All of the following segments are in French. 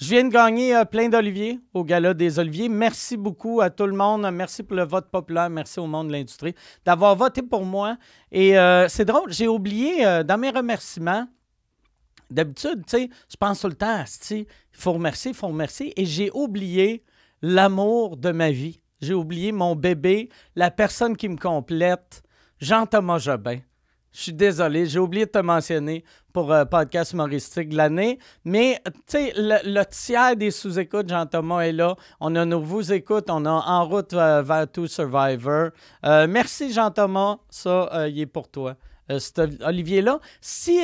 Je viens de gagner euh, plein d'oliviers au Gala des Oliviers. Merci beaucoup à tout le monde. Merci pour le vote populaire. Merci au monde de l'industrie d'avoir voté pour moi. Et euh, c'est drôle, j'ai oublié euh, dans mes remerciements. D'habitude, tu sais, je pense tout le temps à il faut remercier, il faut remercier. Et j'ai oublié l'amour de ma vie. J'ai oublié mon bébé, la personne qui me complète, Jean-Thomas Jobin. Je suis désolé, j'ai oublié de te mentionner pour euh, podcast humoristique de l'année. Mais, tu sais, le, tiers des sous-écoutes, Jean-Thomas est là. On a nos vous écoutes. On a En route euh, vers tout Survivor. Euh, merci, Jean-Thomas. Ça, il est pour toi. Olivier-là. Si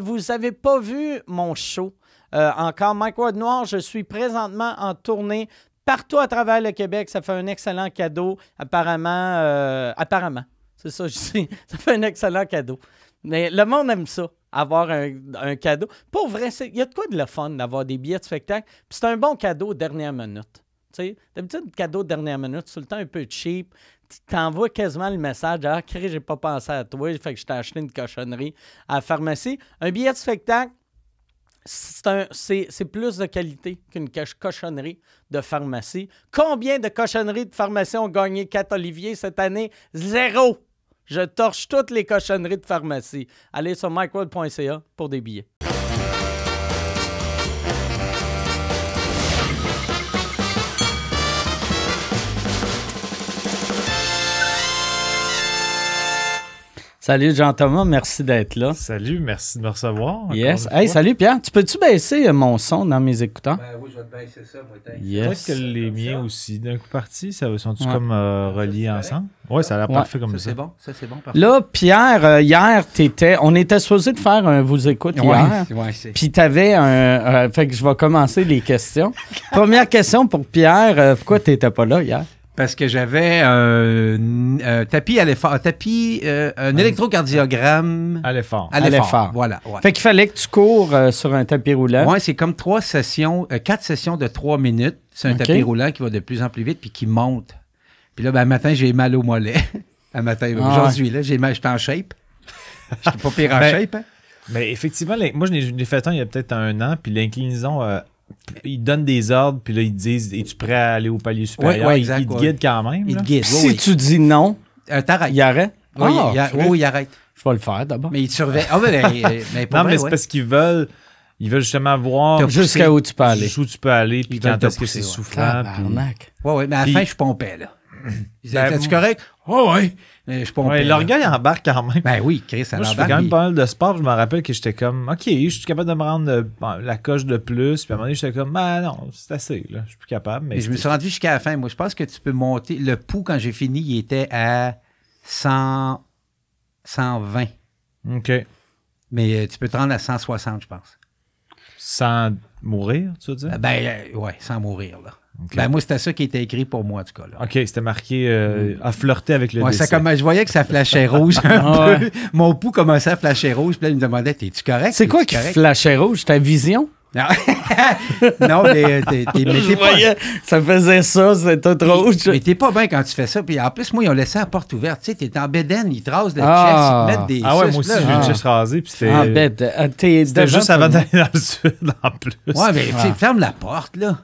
vous n'avez pas vu mon show, encore Mike Ward Noir, je suis présentement en tournée partout à travers le Québec. Ça fait un excellent cadeau, apparemment. apparemment. C'est ça, je sais. Ça fait un excellent cadeau. Mais le monde aime ça, avoir un, un cadeau. Pour vrai, il y a de quoi de le fun d'avoir des billets de spectacle. Puis c'est un bon cadeau dernière minute. tu sais D'habitude, cadeau dernière minute, c'est le temps un peu cheap. Tu t'envoies quasiment le message Ah, crée, j'ai pas pensé à toi, fait que je t'ai acheté une cochonnerie à la pharmacie. Un billet de spectacle, c'est plus de qualité qu'une cochonnerie de pharmacie. Combien de cochonneries de pharmacie ont gagné 4 Olivier cette année? Zéro! Je torche toutes les cochonneries de pharmacie. Allez sur micworld.ca pour des billets. Salut Jean-Thomas, merci d'être là. Salut, merci de me recevoir. Yes. Hey, salut Pierre. Tu peux-tu baisser euh, mon son dans mes écouteurs? Ben oui, je vais te baisser ça, moi. Yes. Peut-être que les miens aussi, d'un coup parti, ça sont-tu comme euh, reliés ensemble? Oui, ça a l'air parfait comme ça. C'est bon, ça c'est bon. Parfait. Là, Pierre, euh, hier, t'étais, on était supposé de faire un vous écoute ouais, hier. Ouais, Puis t'avais un, fait que je vais commencer les questions. Première question pour Pierre, pourquoi tu n'étais pas là hier? parce que j'avais un, euh, tapis à tapis, euh, un électrocardiogramme. À l'effort. À l'effort. Voilà. Fait qu'il fallait que tu cours euh, sur un tapis roulant. Oui, c'est comme trois sessions, quatre sessions de trois minutes. C'est un tapis roulant qui va de plus en plus vite puis qui monte. Puis là, ben, matin, j'ai mal au mollet. matin, ah. aujourd'hui, là, j'ai j'étais en shape. Je suis pas pire en ben, shape, Mais hein. ben, effectivement, moi, je l'ai fait il y a peut-être un an, puis l'inclinaison ils donnent des ordres, puis là, ils te disent Es-tu prêt à aller au palier supérieur Ils te guident quand même. Si tu dis non, euh, Il arrête. Oui, ah, oh, il, arrête. Je vais le faire d'abord. Mais ils te surveillent. Ah, mais, Non, mais c'est parce qu'ils veulent. Ils veulent justement voir jusqu'à où tu peux aller. Jusqu'où tu peux aller, puis quand est-ce que c'est souffrant. Ouais, ouais, mais à la fin, je pompais, là. Ils tu ben, correct? Oh, ah, ouais. L'orgueil embarque quand même. Ben oui, Chris, ça Moi, Je fais quand même pas mal de sport. Je me rappelle que j'étais comme, OK, je suis capable de me rendre euh, la coche de plus. Puis à un moment donné, j'étais comme, ben non, c'est assez. Là. Je suis plus capable. Mais, je me suis rendu jusqu'à la fin. Moi, je pense que tu peux monter. Le pouls, quand j'ai fini, il était à 100, 120. OK. Mais euh, tu peux te rendre à 160, je pense. Sans mourir, tu veux dire? Ben, oui, euh, ouais, sans mourir, là. Ben, moi, c'était ça qui était écrit pour moi, en tout Là. OK, c'était marqué euh, à flirter avec le ouais, Ça, comme, je voyais que ça flashait rouge un ah peu. Mon pouls commençait à flasher rouge. Puis là, il me demandait T'es-tu correct C'est quoi qui flashait rouge Ta vision non, mais euh, t'es, pas... Ça faisait ça, c'était trop rouge. Mais t'es pas bien quand tu fais ça. Puis en plus, moi, ils ont laissé la porte ouverte. Tu sais, t'es en bédaine, ils te rasent la ah. ils te mettent des. Ah ouais, moi aussi, j'ai ah. une chaise rasée. Puis c'était. ah euh, bête. C'était juste avant d'aller dans le sud, en plus. Ouais, mais tu ah. ferme la porte, là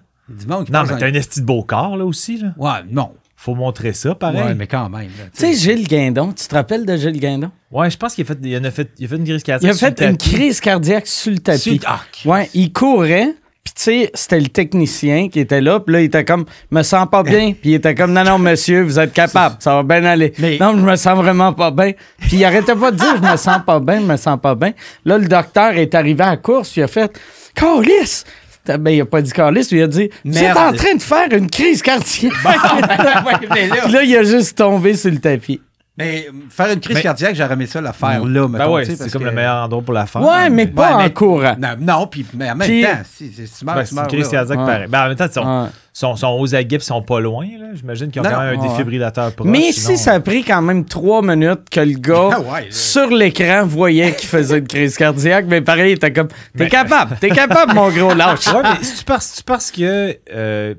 non, mais t'as un esti de beau corps, là, aussi, là. Ouais, non. Faut montrer ça, pareil. Ouais, mais quand même. Tu sais, Gilles Guindon, tu te rappelles de Gilles Guindon? Ouais, je pense qu'il a fait, il a fait, une crise cardiaque. Il a fait une crise cardiaque sur le tapis. Sur ah, ouais, il courait. Puis, tu sais, c'était le technicien qui était là. Puis là, il était comme, me sens pas bien. Puis, il était comme, non, non, monsieur, vous êtes capable. Ça va bien aller. Mais... Non, je me sens vraiment pas bien. Puis, il arrêtait pas de dire, je me sens pas bien, je me sens pas bien. Là, le docteur est arrivé à la course. Puis, il a fait, Calice, mais ben, il n'a pas dit Carlis, il a dit C'est en train de faire une crise cardiaque. là... là, il a juste tombé sur le tapis. Mais faire une crise cardiaque, j'aurais aimé ça à faire là. Ben c'est comme le meilleur endroit pour la faire. Ouais, mais pas ouais, en courant. Non, puis, mais en même temps, c'est si, une crise cardiaque pareil. Ben, en même temps, sont, sont aux aguets sont pas loin. J'imagine qu'ils ont quand même un défibrillateur proche. Mais si ça a pris quand même trois minutes que le gars ah sur l'écran voyait qu'il faisait une crise cardiaque, mais pareil, il était comme T'es capable, t'es capable, mon gros lâche. tu penses, tu que. Euh,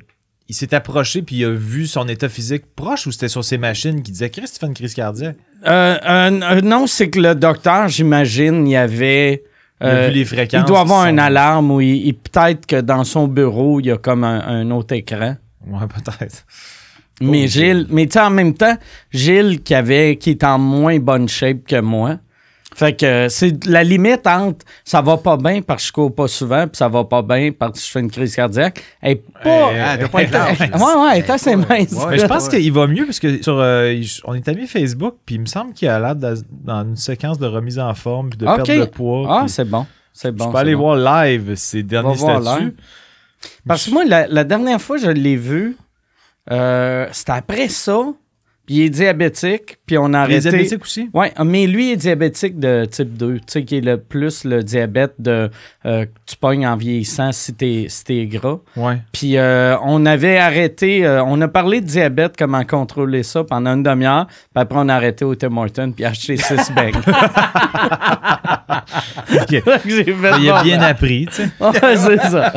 il s'est approché puis il a vu son état physique proche ou c'était sur ses machines qui disait Christ, tu fais une crise cardiaque? Euh, non, c'est que le docteur, j'imagine, il y avait euh, il, doit avoir une alarme ou il, peut-être que dans son bureau, il y a comme un, autre écran. Ouais, peut-être. Mais oh, Gilles, mais tu en même temps, Gilles qui avait, qui est en moins bonne shape que moi, fait que euh, c'est la limite entre ça va pas bien parce que je cours pas souvent, puis ça va pas bien parce que je fais une crise cardiaque. et pas. Euh, ah, pas Ouais, ouais, elle mince. je pense qu'il va mieux parce que sur, euh, on est amis Facebook, puis il me semble qu'il a l'air dans une séquence de remise en forme, puis de perte de poids. Ah, c'est bon. C'est bon. Je peux aller voir live ses derniers statuts. Parce que moi, la, dernière fois, je l'ai vu, euh, c'était après ça il est diabétique, puis on a arrêté. Il est diabétique aussi? Oui, mais lui, est diabétique de type 2, tu sais, qui est le plus le diabète de euh, tu pognes en vieillissant si t'es si gras. Oui. Puis euh, on avait arrêté, euh, on a parlé de diabète, comment contrôler ça pendant une demi-heure, puis après on a arrêté au Tim Hortons, puis acheté 6 bags. Il a bien appris, tu sais. c'est ça.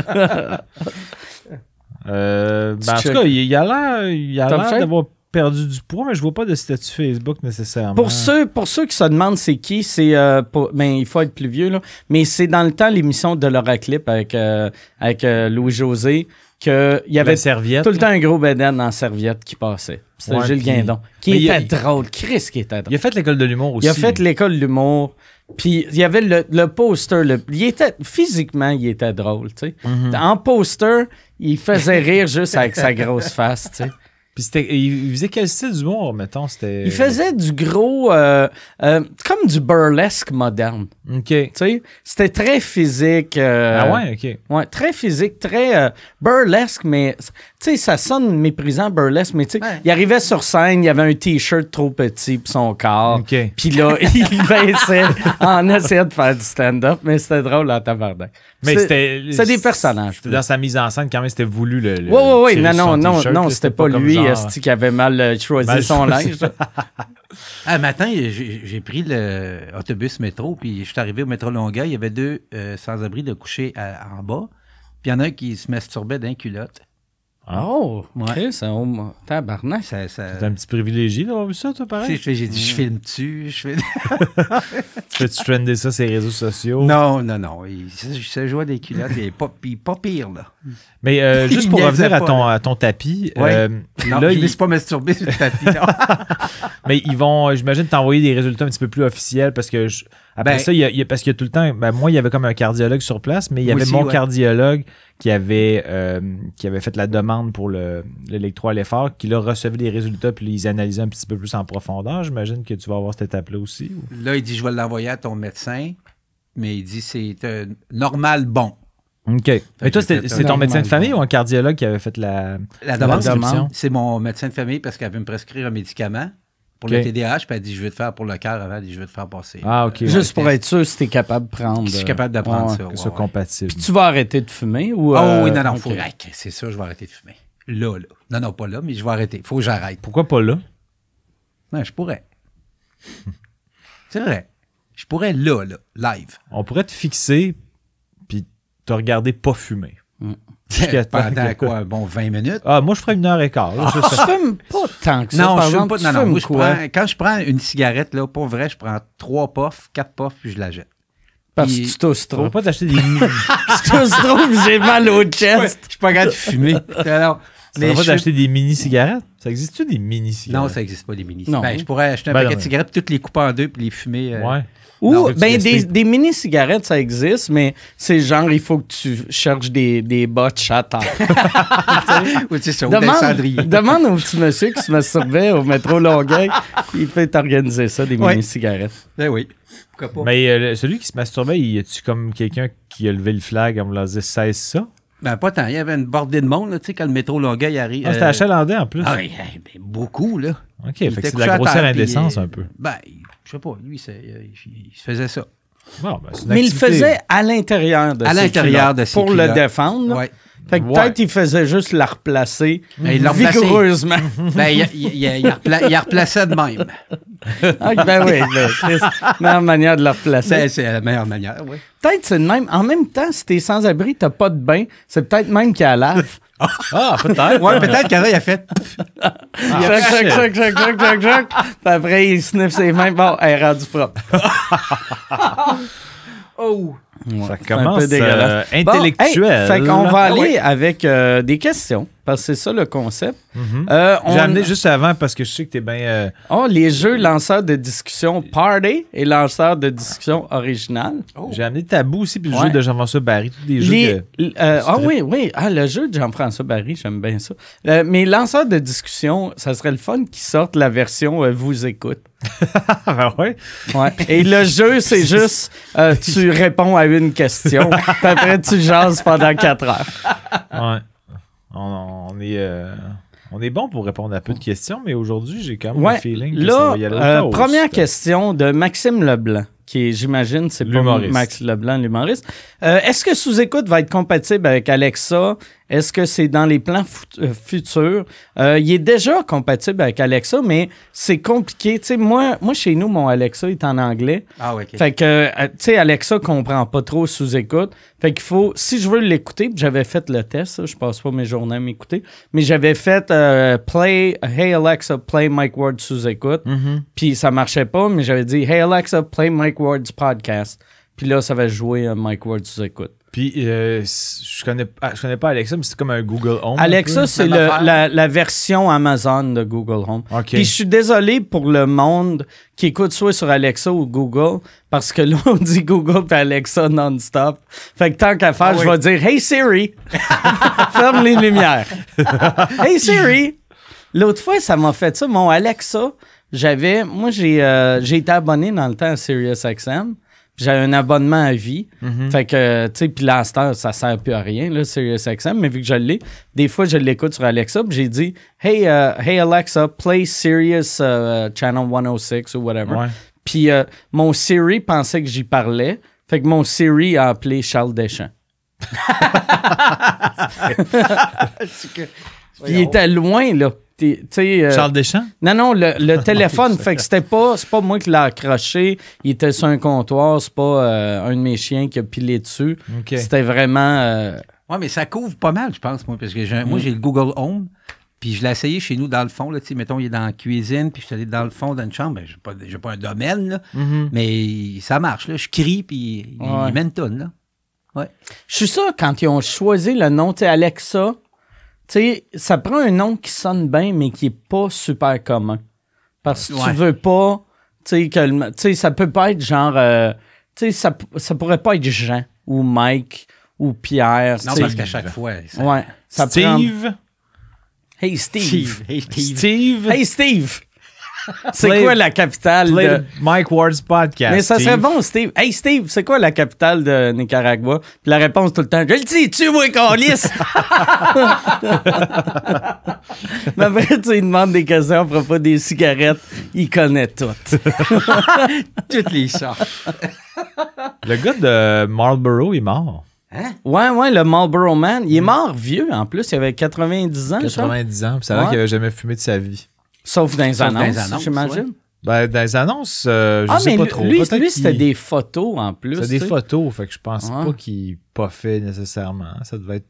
Euh, ben en tout cas, il, il a l'air d'avoir perdu du poids, mais je vois pas de statut Facebook nécessairement. Pour ceux, pour ceux qui se demandent c'est qui, c'est euh, ben, il faut être plus vieux, là. Mais c'est dans le temps l'émission de Laura Clip avec, euh, avec euh, Louis-José qu'il y avait serviette, tout le temps un gros béden en serviette qui passait. C'était Gilles Guindon. Qui était drôle. Chris qui était drôle. Il a fait l'école de l'humour aussi. Il a fait l'école de l'humour. Puis il y avait le, poster. il était, physiquement, il était drôle. tu sais. Mhm. En poster, il faisait rire juste avec sa grosse face. tu c'était, il faisait quel style d'humour, mettons? C'était... Il faisait du gros, euh, euh, comme du burlesque moderne. OK. Tu sais, c'était très physique. Euh, ah ouais, OK. Ouais, très physique, très burlesque, mais tu sais, ça sonne méprisant, burlesque, mais tu sais, il arrivait sur scène, il avait un T-shirt trop petit pour son corps. Puis là, il baissait en essayant de faire du stand-up, mais c'était drôle en tabarnak. Mais c'était. C'est des personnages. Dans sa mise en scène, quand même, c'était voulu le. oui, oui, oui. Non, non, non, non, c'était pas, lui qui avait mal euh, choisi son linge. un matin, j'ai pris l'autobus métro, puis je suis arrivé au métro Longueuil. Il y avait deux euh, sans-abri de coucher euh, en bas. Puis il y en a un qui se masturbait d'un culotte. Hein? Oh, c'est un homme. tabarnak, ça. un petit privilégié d'avoir vu ça, toi, pareil? J'ai dit, je mm. filme-tu? Je filme... Fais-tu trender ça sur les réseaux sociaux? Non, non, non. Il se à des culottes, il est pas, pas pire, là. Mais euh, juste pour revenir à, ton, à ton, tapis. Euh, non, là, je ne il... me pas masturber sur le tapis, non. Mais ils vont, euh, j'imagine, t'envoyer des résultats un petit peu plus officiels parce que je, après ben, ça, parce qu'il y a tout le temps, ben, moi, il y avait comme un cardiologue sur place, mais il y avait mon cardiologue qui avait, euh, qui avait fait la demande pour l'électro à qui là recevait les résultats, puis ils analysaient un petit peu plus en profondeur. J'imagine que tu vas avoir cette étape-là aussi. Là, il dit, je vais l'envoyer à ton médecin, mais il dit, c'est euh, normal, bon. OK. et toi, c'est ton médecin de famille ou un cardiologue qui avait fait la, la demande? C'est mon médecin de famille parce qu'elle veut me prescrire un médicament pour le TDAH, puis elle dit je vais te faire pour le cœur avant, elle dit je vais te faire passer. Ah, ok. Juste pour être sûr si tu es capable de prendre. Si je suis euh, capable d'apprendre ça. Que ouais, compatible. Puis tu vas arrêter de fumer ou. Ah oh, oui, non, non, okay. faut. C'est ça, je vais arrêter de fumer. Là, là. Non, non, pas là, mais je vais arrêter. Faut que j'arrête. Pourquoi pas là? Non, je pourrais. C'est vrai. Je pourrais là, là, live. On pourrait te fixer, puis te regarder pas fumer. Pendant quoi? Bon, 20 minutes? Ah, moi, je ferais une heure et quart. ne je fume pas tant que ça. Non, je fume pas. Non, non, quand je prends une cigarette, là, pour vrai, je prends trois puffs, quatre puffs, puis je la jette. Parce que tu tousses trop. tu va pas t'acheter des tu trop, j'ai mal au chest. Je suis pas capable de fumer. Alors, mais pas d'acheter des mini cigarettes. Ça existe-tu des mini cigarettes Non, ça n'existe pas des mini cigarettes. Ben, je pourrais acheter un ben paquet de cigarettes, toutes les couper en deux puis les fumer. Euh, ouais. Ou, ben, des, mini-cigarettes, ça existe, mais c'est genre, il faut que tu cherches des, des bas Ou tu sais, demande, demande au petit monsieur qui se masturbait au métro Longueuil, il peut t'organiser ça, des mini-cigarettes. Ben oui. Pourquoi pas? Mais euh, celui qui se masturbait, y a-tu comme quelqu'un qui a levé le flag en me disant cesse ça? Ben, pas tant. Il y avait une bordée de monde, tu sais, quand le métro Longueuil arrive. Ah, c'était à euh, en plus. Ah, oui, eh ben, beaucoup, là. OK, fait que c'est de la grossière indécence, euh, un peu. Ben, je sais pas, lui, euh, il, faisait ça. Ben, mais il le faisait à l'intérieur de À l'intérieur de ses Pour le défendre. Fait que peut-être qu'il faisait juste la replacer ben, ben, il vigoureusement. ben, il, il, il, il replaçait de même. Ah, ben oui, ben, la meilleure manière de la replacer. C'est la meilleure manière, oui. Peut-être c'est de même. En même temps, si t'es sans abri, t'as pas de bain, c'est peut-être même qu'il y a lave. Ah, peut-être. Ouais, peut-être qu'elle a fait. Jack, Jack, junk, junk, junk, Puis après, il sniffe ses mains. Bon, elle rend du propre. oh! ça commence un peu euh, intellectuel. On fait qu'on va aller ah avec euh, des questions. Parce que c'est ça le concept. Mhm. Euh, J'ai amené juste avant parce que je sais que tu es bien. Euh, oh, les jeux lanceurs de discussion Party et lanceurs de discussion original. Oh. J'ai amené Tabou aussi, puis le jeu de Jean-François Barry. Tous des jeux euh, Ah oui, oui. Ah, le jeu de Jean-François Barry, j'aime bien ça. mais lanceurs de discussion, ça serait le fun qu'ils sortent la version Vous écoute. Ben ouais. ouais. Et le jeu, c'est juste tu réponds à une question, après tu jases pendant quatre heures. Ouais. Euh, on, est. bon pour répondre à peu de questions, mais aujourd'hui, j'ai quand même le feeling que va y aller. Euh, première question de Maxime Leblanc qui est, j'imagine, c'est pas Max Leblanc, l'humoriste. Euh, est-ce que Sous-Écoute va être compatible avec Alexa? Est-ce que c'est dans les plans euh, futurs? Euh, il est déjà compatible avec Alexa, mais c'est compliqué. moi, moi, chez nous, mon Alexa est en anglais. Ah oui, Fait que, tu sais, Alexa comprend pas trop Sous-Écoute. Fait qu'il faut, si je veux l'écouter, j'avais fait le test, je passe pas mes journées à m'écouter, mais j'avais fait Play, Hey Alexa, play Mike Ward Sous-Écoute. Mm-hmm. Puis ça marchait pas, mais j'avais dit Hey Alexa, play Mike Mike podcast. Puis là, ça va jouer euh, Mike Ward tu écoute. Puis euh, je connais je connais pas Alexa, mais c'est comme un Google Home. Alexa, c'est la, version Amazon de Google Home. Puis je suis désolé pour le monde qui écoute soit sur Alexa ou Google, parce que là, on dit Google puis Alexa non-stop. Fait que tant qu'à faire, ah je vais dire « Hey Siri! » Ferme les lumières. « Hey Siri! » L'autre fois, ça m'a fait ça, mon Alexa j'avais. Moi, euh, j'ai été abonné dans le temps à SiriusXM. J'avais un abonnement à vie. Mhm. Fait que, tu sais, puis l'instant, ça sert plus à rien, là, SiriusXM. Mais vu que je l'ai, des fois, je l'écoute sur Alexa. Puis j'ai dit, hey, euh, hey Alexa, play Sirius euh, Channel 106 ou whatever. Puis mon Siri pensait que j'y parlais. Fait que mon Siri a appelé Charles Deschamps. il était loin, là. Euh, Charles Deschamps? Non, non, le, téléphone. fait que c'était pas, c'est pas moi qui l'ai accroché. Il était sur un comptoir. C'est pas euh, un de mes chiens qui a pilé dessus. C'était vraiment. Euh, oui, mais ça couvre pas mal, je pense, moi. Parce que moi, mm. j'ai le Google Home. Puis je l'ai essayé chez nous dans le fond, là, mettons, il est dans la cuisine, puis je suis allé dans le fond d'une chambre, ben, Je j'ai pas, un domaine, mm-hmm. mais ça marche, là, je crie, puis il, mène Je suis sûr, quand ils ont choisi le nom, c'est Alexa, tu sais, ça prend un nom qui sonne bien, mais qui est pas super commun. Parce que tu veux pas, tu sais, que le, sais, ça peut pas être genre, euh, tu sais, ça, ça pourrait pas être Jean ou Mike ou Pierre. Non, parce qu'à chaque fois, ouais, ça Steve. Hey Steve. Steve. Hey Steve. Hey Steve. Hey Steve c'est quoi la capitale de... Mike Ward's podcast. Mais ça serait bon, Steve. Hey, Steve, c'est quoi la capitale de Nicaragua? Puis la réponse tout le temps, je le dis, tu moi, Carlis! Mais après, tu lui demandes des questions à propos des cigarettes. Il connaît toutes. toutes les sortes. le gars de Marlboro est mort. Hein? Ouais, ouais, le Marlboro Man. Il est mm. mort vieux en plus. Il avait 90 ans. 90 ans. Puis ça a qu'il n'avait jamais fumé de sa vie. Sauf dans les annonces, j'imagine. Ben, dans les annonces, euh, je ne ah, sais pas trop. Lui, c'était des photos en plus. C'était des photos, fait que je pense pas qu'il fait nécessairement. Ça devait être.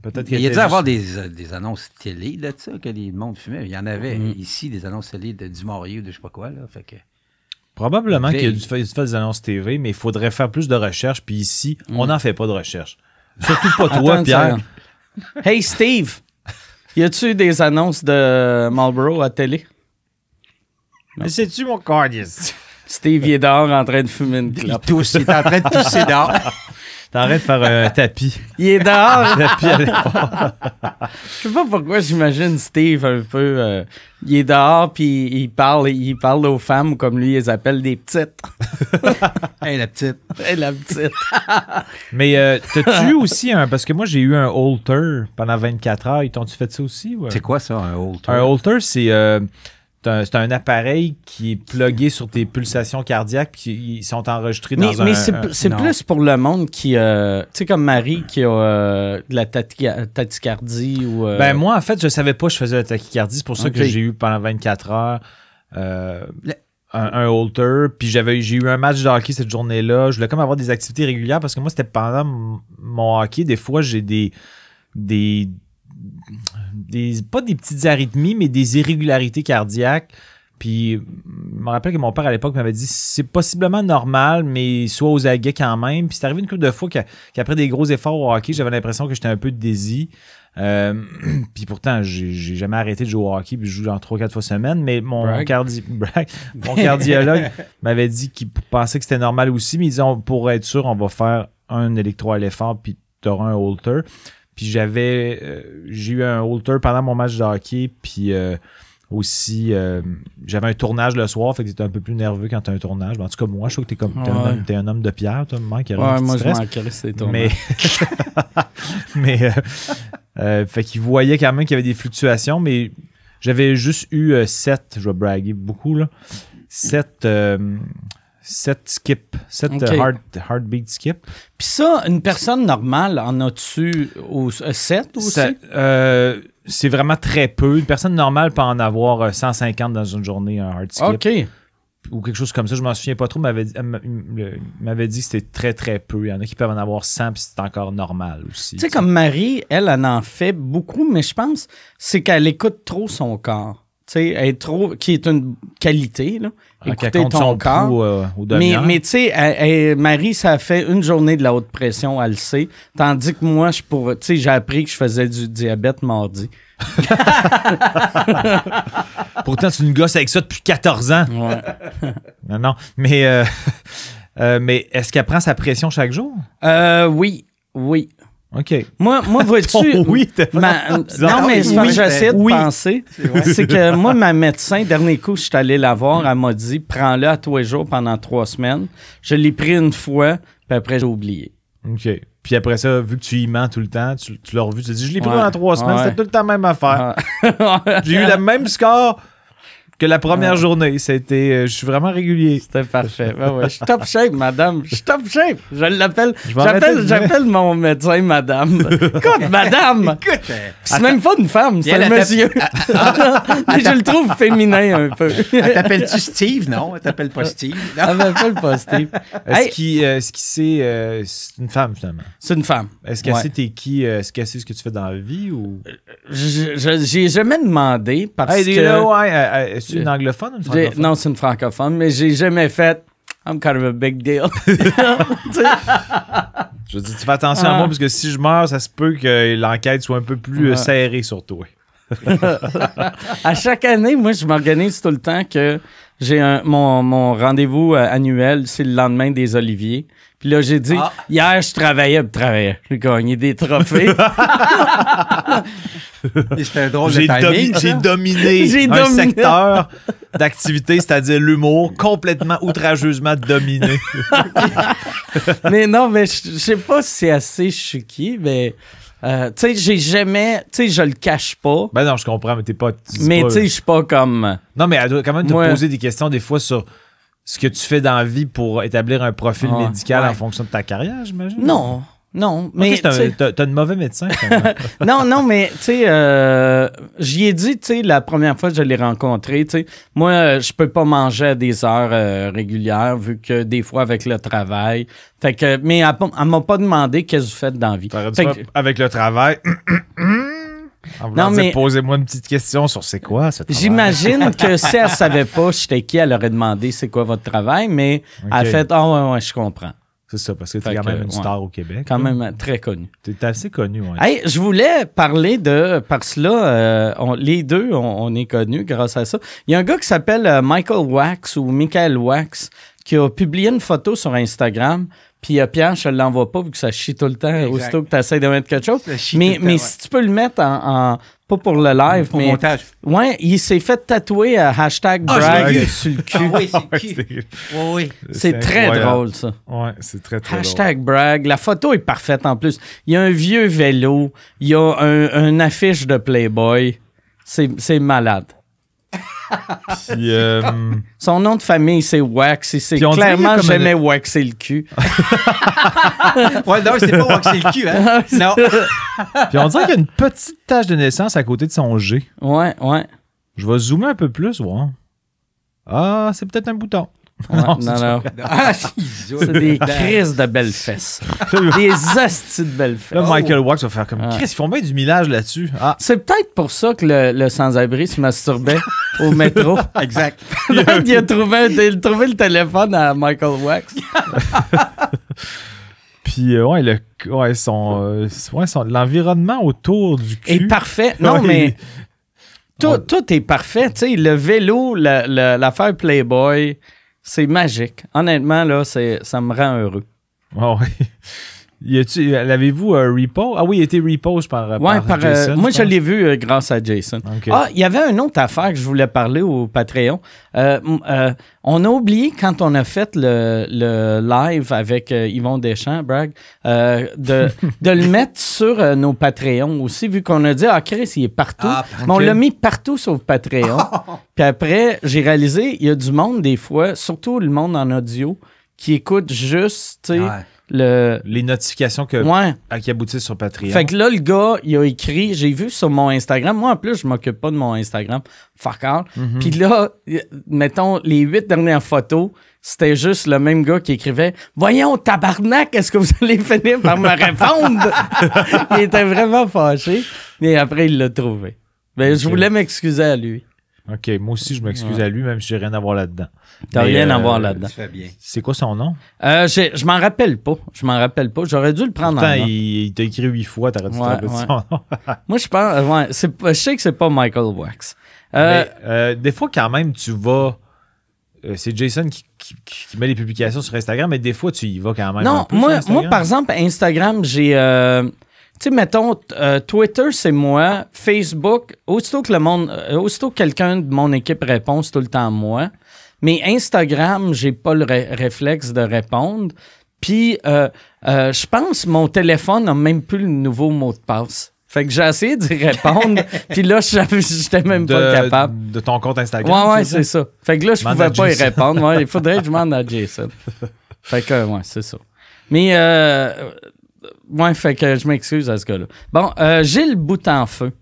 Peut-être il y a dû avoir des, euh, des, annonces télé de ça, que les monde fumait. Il y en avait mm. ici, des annonces télé de Dumouriez ou de je sais pas quoi. Là, fait que... Probablement qu'il y a dû faire, des annonces TV, mais il faudrait faire plus de recherches. Puis ici, on mm. n'en fait pas de recherche. Surtout pas toi, Pierre. Hey Steve! Y a-tu des annonces de Marlboro à télé? Mais c'est-tu mon cordis? Steve dehors en train de fumer une clope. Il est en train de tousser dehors. T'arrêtes de faire un tapis. Il est dehors. tapis à Je sais pas pourquoi j'imagine Steve un peu. Euh, il est dehors, puis il parle, il parle aux femmes comme lui, ils les appelle des petites. hey, la petite. Hey, la petite. Mais euh, t'as-tu aussi un. Parce que moi, j'ai eu un halter pendant 24 heures. Ils t'ont-tu fait ça aussi? C'est quoi ça, un halter? Un halter, c'est. Euh, c'est un, appareil qui est plugué sur tes pulsations cardiaques puis ils sont enregistrés dans mais, un... Mais c'est, plus pour le monde qui... Euh, tu sais, comme Marie qui a euh, de la tachycardie ou... Euh, ben moi, en fait, je savais pas que je faisais la tachycardie. C'est pour ça que j'ai eu pendant 24 heures euh, un, un, halter. Puis j'avais, j'ai eu un match de hockey cette journée-là. Je voulais comme avoir des activités régulières parce que moi, c'était pendant mon hockey. Des fois, j'ai des... des pas des petites arythmies, mais des irrégularités cardiaques. Puis, je me rappelle que mon père à l'époque m'avait dit c'est possiblement normal, mais soit aux aguets quand même. Puis, c'est arrivé une couple de fois qu'après des gros efforts au hockey, j'avais l'impression que j'étais un peu de euh, puis pourtant, j'ai jamais arrêté de jouer au hockey, puis je joue genre 3-4 fois semaine, mais mon, cardiologue m'avait dit qu'il pensait que c'était normal aussi, mais il ont pour être sûr, on va faire un électro éléphant puis tu auras un halter. Puis j'avais. Euh, j'ai eu un halter pendant mon match de hockey. Puis euh, aussi, euh, j'avais un tournage le soir. Fait que j'étais un peu plus nerveux quand t'as un tournage. en tout cas, moi, je trouve que t'es comme. un, homme, de pierre, moi, je Mais. mais fait qu'il voyait quand même qu'il y avait des fluctuations. Mais j'avais juste eu sept, je vais braguer beaucoup, là. 7 7 skip, 7 euh, hard, heartbeat skip. Puis ça, une personne normale en a-tu 7 euh, aussi? Euh, c'est vraiment très peu. Une personne normale peut en avoir 150 dans une journée, un hard skip. OK. Ou quelque chose comme ça, je m'en souviens pas trop, m'avait dit, m'avait dit que c'était très très peu. Il y en a qui peuvent en avoir 100 puis c'est encore normal aussi. Tu sais, comme Marie, elle, elle en fait beaucoup, mais je pense c'est qu'elle écoute trop son corps sais, trop, qui est une qualité, là. Ah, écouter ton corps. Euh, mais mais tu sais, Marie, ça fait une journée de la haute pression, elle le sait. Tandis que moi, je pourrais, tu j'ai appris que je faisais du diabète mardi. Pourtant, tu nous gosses avec ça depuis 14 ans. non, Mais, euh, euh, mais est-ce qu'elle prend sa pression chaque jour? oui, oui. OK. Moi, moi vois-tu. oui, euh, Non, mais ce que j'essaie de penser. C'est que moi, ma médecin, dernier coup, je suis allé la voir, elle m'a dit prends-le à tous les jours pendant trois semaines. Je l'ai pris une fois, puis après, j'ai oublié. OK. Puis après ça, vu que tu y mens tout le temps, tu, l'as revu, tu te dis je l'ai pris pendant trois semaines, c'était tout le temps la même affaire. j'ai eu le même score que la première ah. journée. C'était, euh, je suis vraiment régulier. C'était parfait. je suis top shape, madame. Je suis top shape. Je l'appelle. J'appelle, mon médecin, madame. Écoute, madame. Écoute. Euh, c'est même pas une femme, c'est le monsieur. Mais je le trouve féminin un peu. T'appelles-tu Steve? Non, elle t'appelle pas Steve. Elle m'appelle pas Steve. Est-ce hey. qu'il euh, euh, c'est une femme finalement? C'est une femme. Est-ce qu'elle c'est sait t'es qui? Est-ce qu'elle sait ce que tu fais dans la vie ou? J'ai jamais demandé parce hey, que. C'est une anglophone ou une francophone? Non, c'est une francophone, mais j'ai jamais fait I'm kind of a big deal. je dis, tu fais attention à ah. moi parce que si je meurs, ça se peut que l'enquête soit un peu plus euh, serrée sur toi à chaque année, moi, je m'organise tout le temps que j'ai mon, rendez-vous euh, annuel, c'est le lendemain des Oliviers. Puis là, j'ai dit, ah. hier, je travaillais, je travaillais. J'ai gagné des trophées. j'ai dominé j'ai un secteur d'activité, c'est-à-dire l'humour, complètement outrageusement dominé. mais non, mais je sais pas si c'est assez chouki, mais... Euh, tu sais, j'ai jamais. Tu sais, je le cache pas. Ben non, je comprends, mais t'es pas. Mais tu sais, je suis pas comme. Non, mais elle doit quand même te poser des questions des fois sur ce que tu fais dans la vie pour établir un profil ah, médical en fonction de ta carrière, j'imagine. Non. Non, mais. t'as, une mauvais médecin. non, non, mais tu sais, euh, j'y ai dit, tu sais, la première fois que je l'ai rencontré, tu sais, moi, euh, je peux pas manger à des heures euh, régulières, vu que des fois, avec le travail. Fait que, mais elle, ne m'a pas demandé qu'est-ce que vous faites dans la vie. avec le travail. En non, mais posez-moi une petite question sur c'est quoi ce travail. J'imagine que si elle savait pas j'étais qui, elle aurait demandé c'est quoi votre travail, mais elle a fait Ah ouais, ouais, je comprends. C'est ça, parce que tu quand même une star au Québec. Quand même euh, très connu. Tu assez connu, oui. je voulais parler de. Parce que euh, là, les deux, on, est connus grâce à ça. Il y a un gars qui s'appelle euh, Michael Wax ou Michael Wax qui a publié une photo sur Instagram. Puis Pierre, je ne l'envoie pas vu que ça chie tout le temps aussitôt que tu essaies de mettre quelque chose. Mais, mais si tu peux le mettre en pas pour le live, pour mais. montage. Ouais, il s'est fait tatouer à euh, hashtag ah, brag sur le cul. Ah oui, c'est oui, oui. C'est très drôle, ça. Ouais, c'est très, très Hashtag drôle. brag. La photo est parfaite en plus. Il y a un vieux vélo, il y a un, affiche de Playboy. C'est malade. Euh, son nom de famille, c'est Wax. Et c'est clairement jamais Wax waxer le cul. ouais, non, c'est pas waxer le cul, hein? Ah, non. Puis on dirait qu'il y a une petite tache de naissance à côté de son G. Ouais, ouais. Je vais zoomer un peu plus, voir. Ah, c'est peut-être un bouton. non, non. c'est ah, des ben. crises de belles fesses. des hosties de belles fesses. Michael Wax va faire comme ah. Chris, ils font bien du millage là-dessus. Ah. C'est peut-être pour ça que le, sans-abri se masturbait au métro. Exact. il, a... il, a trouvé, le téléphone à Michael Wax. Puis, euh, ouais, le, ouais, son, euh, ouais, l'environnement autour du cul. Est parfait. Non, mais. Tout, est parfait. sais le vélo, l'affaire Playboy, c'est magique. Honnêtement, là, ça me rend heureux. Oh ah oui. Euh, l'avez-vous un euh, repo? Ah oui, il était repose par, euh, Jason, moi, je, l'ai vu grâce à Jason. Ah, il y avait une autre affaire que je voulais parler au Patreon. on a oublié quand on a fait le, live avec Yvon Deschamps, Bragg, de, le mettre sur nos Patreons aussi, vu qu'on a dit, ah, Chris, il est partout. Ah, Mais on l'a mis partout sauf Patreon. Puis après, j'ai réalisé, il y a du monde des fois, surtout le monde en audio, qui écoute juste, les notifications que, ouais. à qui aboutissent sur Patreon. Fait que là, le gars, il a écrit, j'ai vu sur mon Instagram, moi en plus, je m'occupe pas de mon Instagram, fuck all. Mhm. Puis là, mettons, les huit dernières photos, c'était juste le même gars qui écrivait Voyons, tabarnak, est-ce que vous allez finir par me répondre Il était vraiment fâché, mais après, il l'a trouvé. Mais ben, je voulais m'excuser à lui. OK, moi aussi, je m'excuse à lui, même si j'ai rien à voir là-dedans. T'as rien à euh, voir là-dedans. C'est quoi son nom? Euh, je m'en rappelle pas. Je m'en rappelle pas. J'aurais dû le prendre en il, il t'a écrit huit fois, t'aurais dû ouais, te son nom. moi, je pense... je sais que c'est pas Michael Wax. Euh, euh, des fois, quand même, tu vas c'est Jason qui, met les publications sur Instagram, mais des fois, tu y vas quand même. Non, moi, moi, par exemple, Instagram, j'ai tu sais, mettons, euh, Twitter, c'est moi. Facebook, aussitôt que le monde, euh, aussitôt que quelqu'un de mon équipe répond, c'est tout le temps moi. Mais Instagram, j'ai pas le réflexe de répondre. Puis, euh, je pense mon téléphone n'a même plus le nouveau mot de passe. Fait que j'ai essayé d'y répondre, puis là, j'étais même pas capable. De ton compte Instagram? Ouais, ouais, c'est ça? Fait que là, je pouvais pas y répondre. Ouais, il faudrait que je demande à Jason. Fait que, ouais, c'est ça. Mais euh, ouais, fait que je m'excuse à ce gars-là. Bon, euh, Gilles Boutenfeu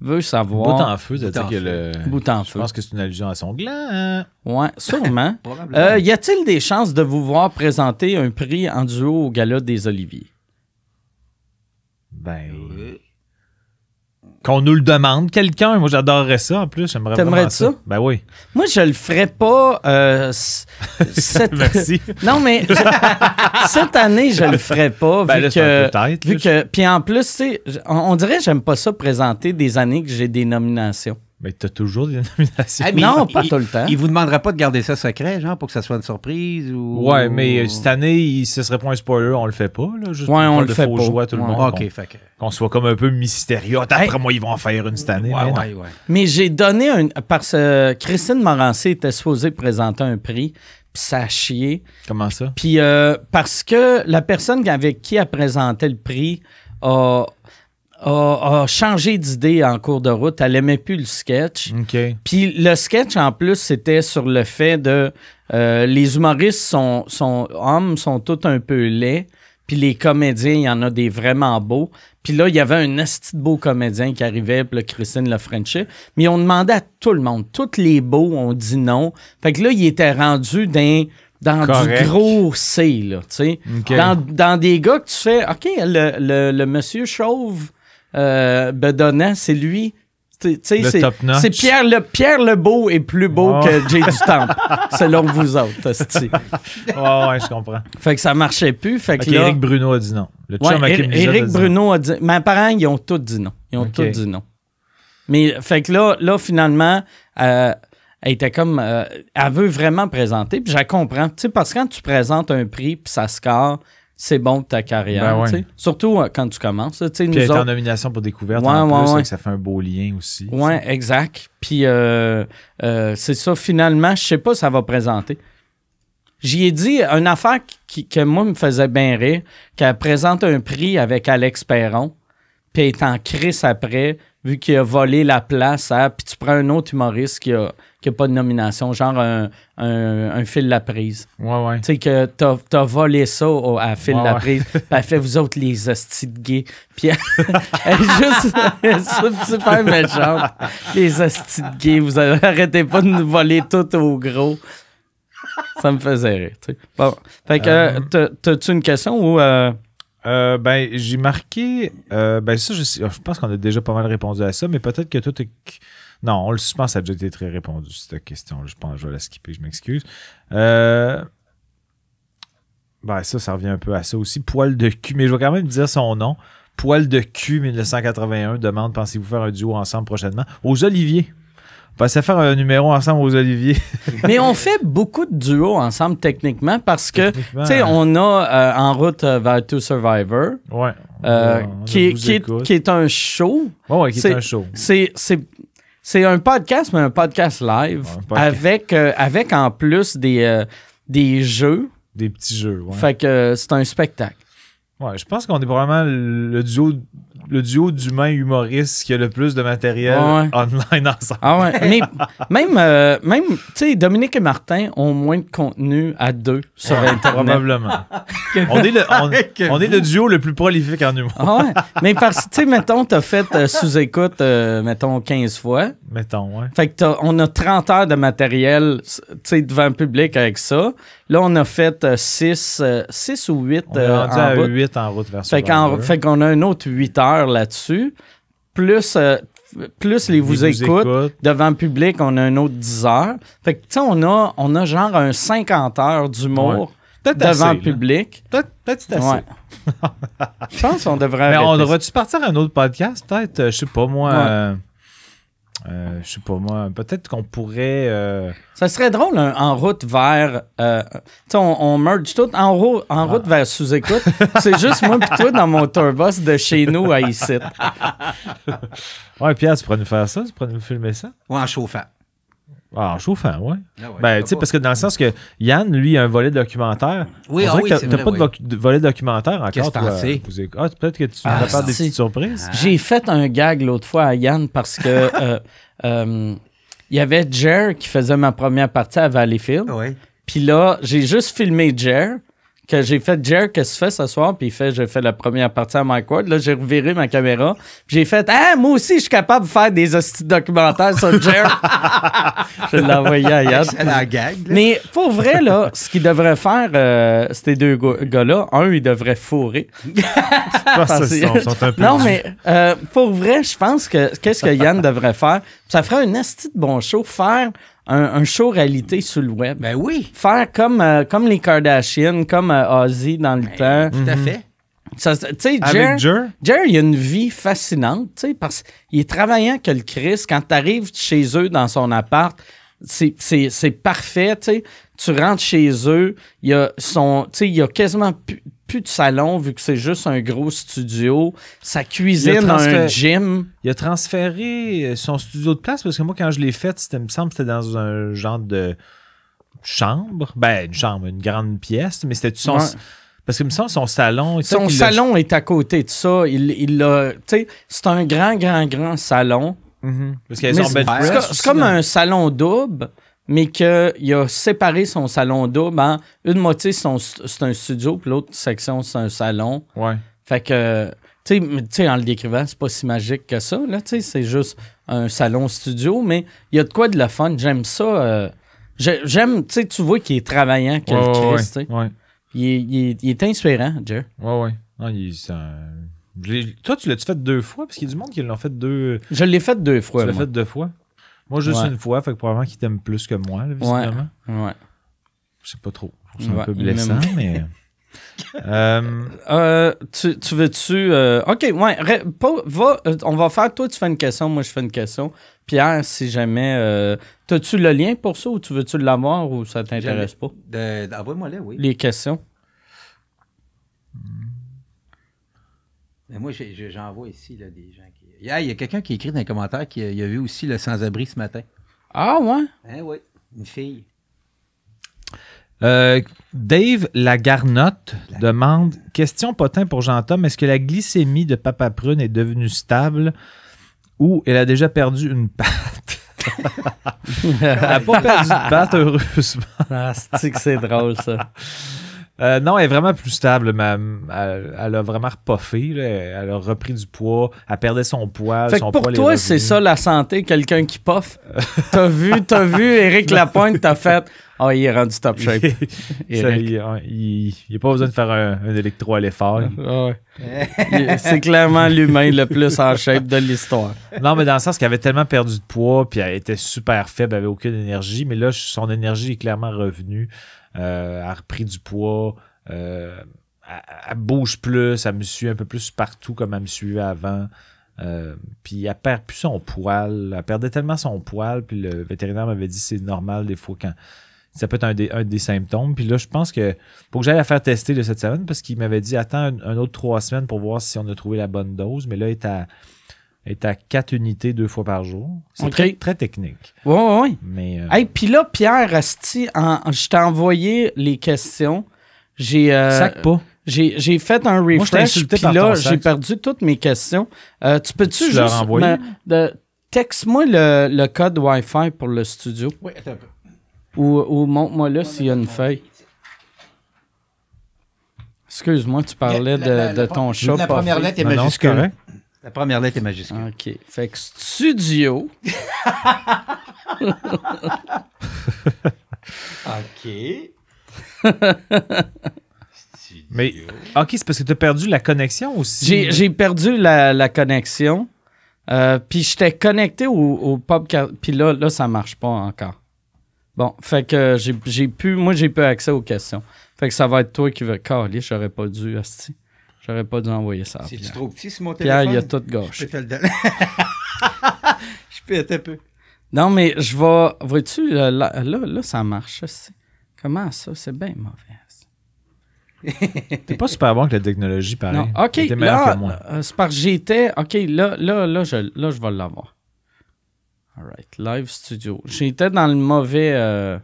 veut savoir. Boutenfeu, feu, cest à que le. Je pense que c'est une allusion à son gland. Hein? Ouais, sûrement. euh, y a-t-il des chances de vous voir présenter un prix en duo au Gala des Oliviers? Ben. Euh, qu'on nous le demande, quelqu'un. Moi, j'adorerais ça en plus. J'aimerais T'aimerais ça? Ben oui. Moi, je le ferais pas. Euh, cette... Merci. Non, mais cette année, je le ferais pas. Ben vu que, Puis en plus, on, on dirait que j'aime pas ça présenter des années que j'ai des nominations. Mais tu as toujours des nominations. Ah, non, pas tout le temps. Il vous demandera pas de garder ça secret, genre, pour que ça soit une surprise ou. Ouais, mais euh, cette année, il, ce serait pas un spoiler, on le fait pas, là. Juste pour on le fait faux pas. Joie, tout le monde. Ok, fait Qu'on soit comme un peu mystérieux. Après, moi, ils vont en faire une cette année. Ouais, mais, mais j'ai donné un. Parce que euh, Christine Morancé était supposée présenter un prix puis ça a chié. Comment ça? Puis euh, parce que la personne avec qui elle présentait le prix a, a, changé d'idée en cours de route. Elle aimait plus le sketch. Puis le sketch, en plus, c'était sur le fait de... Euh, les humoristes sont, hommes, sont tous un peu laids. Puis les comédiens, il y en a des vraiment beaux. Puis là, il y avait un esti beau comédien qui arrivait, puis là, Christine le Mais on demandait à tout le monde. Tous les beaux ont dit non. Fait que là, il était rendu dans, dans du gros C, là, tu sais. Dans, des gars que tu fais, OK, le monsieur chauve ben Bedonnant, c'est lui. C'est Pierre, le, Pierre Lebeau est plus beau oh. que Jay du selon vous autres. Oui, ouais, je comprends. Fait que ça marchait plus. Fait que Bruno a dit non. Le chum à qui a Bruno a dit. Mes parents, ils ont tous dit non. Ils ont tous dit non. Mais fait que là, là finalement, euh, elle était comme. Euh, elle veut vraiment présenter. Puis je comprends. parce que quand tu présentes un prix, puis ça score, c'est bon pour ta carrière. Ben Surtout euh, quand tu commences. tu Puis nous en nomination pour découverte ça fait un beau lien aussi. Oui, exact. Puis euh, euh, c'est ça, finalement, je ne sais pas ça va présenter. J'y ai dit une affaire qui, que moi me faisait bien rire, qu'elle présente un prix avec Alex Perron, puis elle est en crise après, vu qu'il a volé la place à. Puis tu prends un autre humoriste qui a, qui a pas de nomination, genre un, un, de la prise Ouais, ouais. Tu sais, que t'as, as volé ça à fil la prise Ouais. elle fait vous autres les hosties de gays. Puis elle, juste, c'est pas super Les hosties de gays, vous arrêtez pas de nous voler tout au gros. Ça me faisait rire. Bon. Fait que, euh. t'as-tu une question ou. Euh, euh, ben, j'ai marqué. Euh, ben, ça, je, je pense qu'on a déjà pas mal répondu à ça, mais peut-être que tout est. Non, on le, suspense ça a déjà été très répondu, cette question. Je pense que je vais la skipper, je m'excuse. Euh, ben, ça, ça revient un peu à ça aussi. Poil de cul, mais je vais quand même dire son nom. Poil de cul 1981 demande pensez-vous faire un duo ensemble prochainement Aux Oliviers à faire un numéro ensemble aux oliviers. Mais on fait beaucoup de duos ensemble techniquement parce que, tu sais, hein. on a euh, En route euh, vers To Survivor. Ouais. Euh, qui, est, qui, un show. ouais, qui est, un show. C'est, c'est, un podcast, mais un podcast live Avec, avec en plus des, des jeux. Des petits jeux, ouais. Fait que c'est un spectacle. Ouais, je pense qu'on est probablement le duo le duo d'humains humoristes qui a le plus de matériel online ensemble. Ah ouais. Mais même, euh, même tu sais, Dominique et Martin ont moins de contenu à deux sur Internet. Probablement. on, est le, on, est le duo le plus prolifique en humour. Ah ouais. Mais parce que, tu sais, mettons, t'as fait euh, sous-écoute, euh, mettons, 15 fois. Mettons, ouais. Fait que on a 30 heures de matériel, tu sais, devant le public avec ça. Là, on a fait 6 ou 8 on en route. 8 en route vers Fait qu'on a un autre 8 heures là-dessus, plus, euh, plus les vous, écoutent, devant le public, on a un autre 10 heures. Fait que, tu sais, on a, on a genre un 50 heures d'humour devant le public. Peut-être peut assez. Je pense qu'on devrait. Mais on devrait-tu partir un autre podcast, peut-être? Euh, je sais pas, moi. Euh, euh, je sais pas moi. Peut-être qu'on pourrait. Euh, ça serait drôle en route vers. Euh, tu sais, on, merge tout en, route, en route ah. vers sous-écoute. C'est juste moi et toi dans mon tourbus de chez nous à ici. ouais, Pierre, tu pourrais nous faire ça? Tu pourrais nous filmer ça? Ouais en chauffant. Ah, chauffant, ouais. Ah ben, tu sais, parce que dans le sens que Yann, lui, a un volet documentaire. Oui, ah oui, que t'as pas de volet documentaire encore. Qu'est-ce que Ah, peut-être que tu ah, vas faire des petites surprises. Ah. J'ai fait un gag l'autre fois à Yann parce que euh, euh, il y avait Jer qui faisait ma première partie à Valleyfield. Oui. Puis là, j'ai juste filmé Jer que j'ai fait Jerry, qu'est-ce que tu fais ce soir? Puis il fait, j'ai fait la première partie à Mike Ward. Là, j'ai reviré ma caméra. Puis j'ai fait, ah, moi aussi, je suis capable de faire des hosties documentaires sur Jerry. je l'ai envoyé à Yann. la gag. Mais pour vrai, là, ce qu'ils devrait faire, euh, ces deux gars-là, un, ah, ils devraient fourrer. Parce sont, sont un peu non, mais euh, pour vrai, je pense que qu'est-ce que Yann devrait faire? Ça ferait une hostie de bon show, faire un, show réalité sur le web. Ben oui. Faire comme, euh, comme les Kardashians, comme euh, Ozzy dans le ben, temps. Tout à mhm. fait. Ça, Jer, Jer? il a une vie fascinante, parce qu'il est travaillant que le Chris. Quand tu arrives chez eux dans son appart, c'est parfait, tu rentres chez eux, il y a son, il a quasiment plus de salon vu que c'est juste un gros studio, sa cuisine dans un gym. Il a transféré euh, son studio de place parce que moi quand je l'ai fait, il me semble que c'était dans un genre de chambre, ben une chambre, une grande pièce, mais c'était son Parce que, me semble, son salon... Son salon est à côté de ça. Il, il c'est un grand, grand, grand salon Mm-hmm. Parce C'est comme un salon double, mais qu'il a séparé son salon double une moitié, c'est un studio, puis l'autre section, c'est un salon. Ouais. Fait que, tu sais, en le décrivant, c'est pas si magique que ça, là, tu sais, c'est juste un salon studio, mais il y a de quoi de la fun. J'aime ça. Euh, j'aime, tu tu vois qu'il est travaillant, qu'il Il, est, inspirant, Dieu. Ouais, ouais. Ah, il toi, tu l'as-tu fait deux fois? Parce qu'il y a du monde qui l'ont fait deux. Je l'ai fait deux fois. Tu l'as fait deux fois? Moi, juste une fois, fait que probablement qu'il t'aime plus que moi, là, visiblement. Ouais. ouais. Je sais pas trop. C'est un peu blessant, mais. Euh, euh... tu, veux-tu. Euh, ok, ouais. Euh, on va faire. Toi, tu fais une question, moi, je fais une question. Pierre, si jamais. T'as-tu le lien pour ça ou tu veux-tu l'avoir ou ça t'intéresse pas? Envoie-moi-les, oui. Les questions. moi, j'en vois ici des gens qui. Il y a quelqu'un qui écrit dans les commentaires qu'il a, a, vu aussi le sans-abri ce matin. Ah ouais? Hein, oui, une fille. Euh, Dave Lagarnotte demande Question potin pour Jean-Tom, est-ce que la glycémie de Papa Prune est devenue stable ou elle a déjà perdu une patte Elle n'a pas perdu de patte, heureusement. Ah, c'est drôle ça. Euh, non, elle est vraiment plus stable. même. elle, a vraiment repoffé. Elle a repris du poids. Elle perdait son poids. son pour toi, c'est ça la santé, quelqu'un qui poffe. t'as vu, t'as vu Eric Lapointe, t'as fait. Ah, oh, il est rendu top shape. il n'y a pas besoin de faire un, électro à l'effort. Ah, c'est clairement l'humain le plus en shape de l'histoire. Non, mais dans le sens qu'elle avait tellement perdu de poids, puis elle était super faible, elle avait aucune énergie. Mais là, son énergie est clairement revenue euh, a repris du poids, euh, elle, bouge plus, elle me suit un peu plus partout comme elle me suivait avant. Euh, puis elle perd plus son poil, elle perdait tellement son poil, puis le vétérinaire m'avait dit c'est normal des fois quand ça peut être un des, symptômes. Puis là, je pense que faut que j'aille la faire tester de cette semaine parce qu'il m'avait dit attends un, autre trois semaines pour voir si on a trouvé la bonne dose, mais là, il est à est à quatre unités deux fois par jour. C'est très, technique. Oui, oui, oui. Mais, euh, hey, puis là, Pierre, je t'ai envoyé les questions. J'ai. Euh, sac pas. J'ai, fait un refresh, puis là, j'ai perdu toutes mes questions. Euh, tu peux-tu juste. texte-moi le, code Wi-Fi pour le studio. Oui, attends un peu. Ou, montre-moi là s'il y a une feuille. Excuse-moi, tu parlais de, ton shop. La première lettre est majuscule. La première lettre est majuscule. OK. Fait que studio. OK. studio. Mais, OK, c'est parce que tu as perdu la connexion aussi. J'ai perdu la, la connexion. Euh, puis j'étais connecté au, au pub. Puis là, là, ça marche pas encore. Bon, fait que j'ai pu. Moi, j'ai peu accès aux questions. Fait que ça va être toi qui veux. Carly, j'aurais pas dû. Asti. J'aurais pas dû envoyer ça. C'est trop petit, sur mon téléphone. Pierre, il a tout gauche. Je peux pète un peu. Non, mais je vais. Vois-tu, euh, là, là, ça marche. Comment ça? C'est bien mauvais. T'es pas super bon avec la technologie, pareil. Non, ok. là, moi. Euh, c'est parce que j'étais. Ok, là, là, là, je, là, je vais l'avoir. All right, Live Studio. J'étais dans le mauvais. Euh,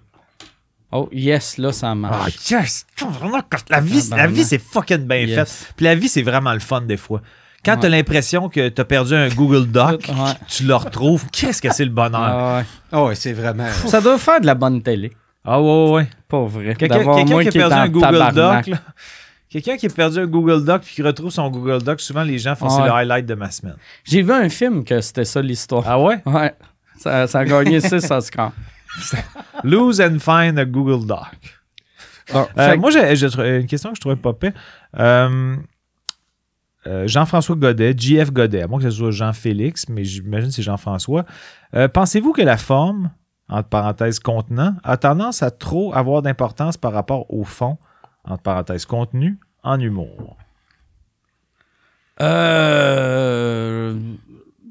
Oh, yes, là, ça ah, marche. Ah, yes! La vie, la vie c'est fucking bien fait. faite. Puis la vie, c'est vraiment le fun des fois. Quand t'as l'impression que t'as perdu un Google Doc, tu le retrouves. Qu'est-ce que c'est le bonheur? Ah ah ouais. c'est vraiment. Ça doit faire de la bonne télé. Ah ouais, ouais. Pas vrai. Quelqu'un qui, a perdu un Google Doc, Quelqu'un qui a perdu un Google Doc puis qui retrouve son Google Doc, souvent les gens font c'est le highlight de ma semaine. J'ai vu un film que c'était ça l'histoire. Ah ouais? Ouais. Ça, ça a gagné 6 Oscars. Lose and find a Google Doc. Ah, euh, moi, j'ai une question que je trouvais pas euh, euh, Jean-François Godet, JF Godet, à moins que ce soit Jean-Félix, mais j'imagine que c'est Jean-François. Pensez-vous que la forme, entre parenthèses contenant, a tendance à trop avoir d'importance par rapport au fond, entre parenthèses contenu, en humour?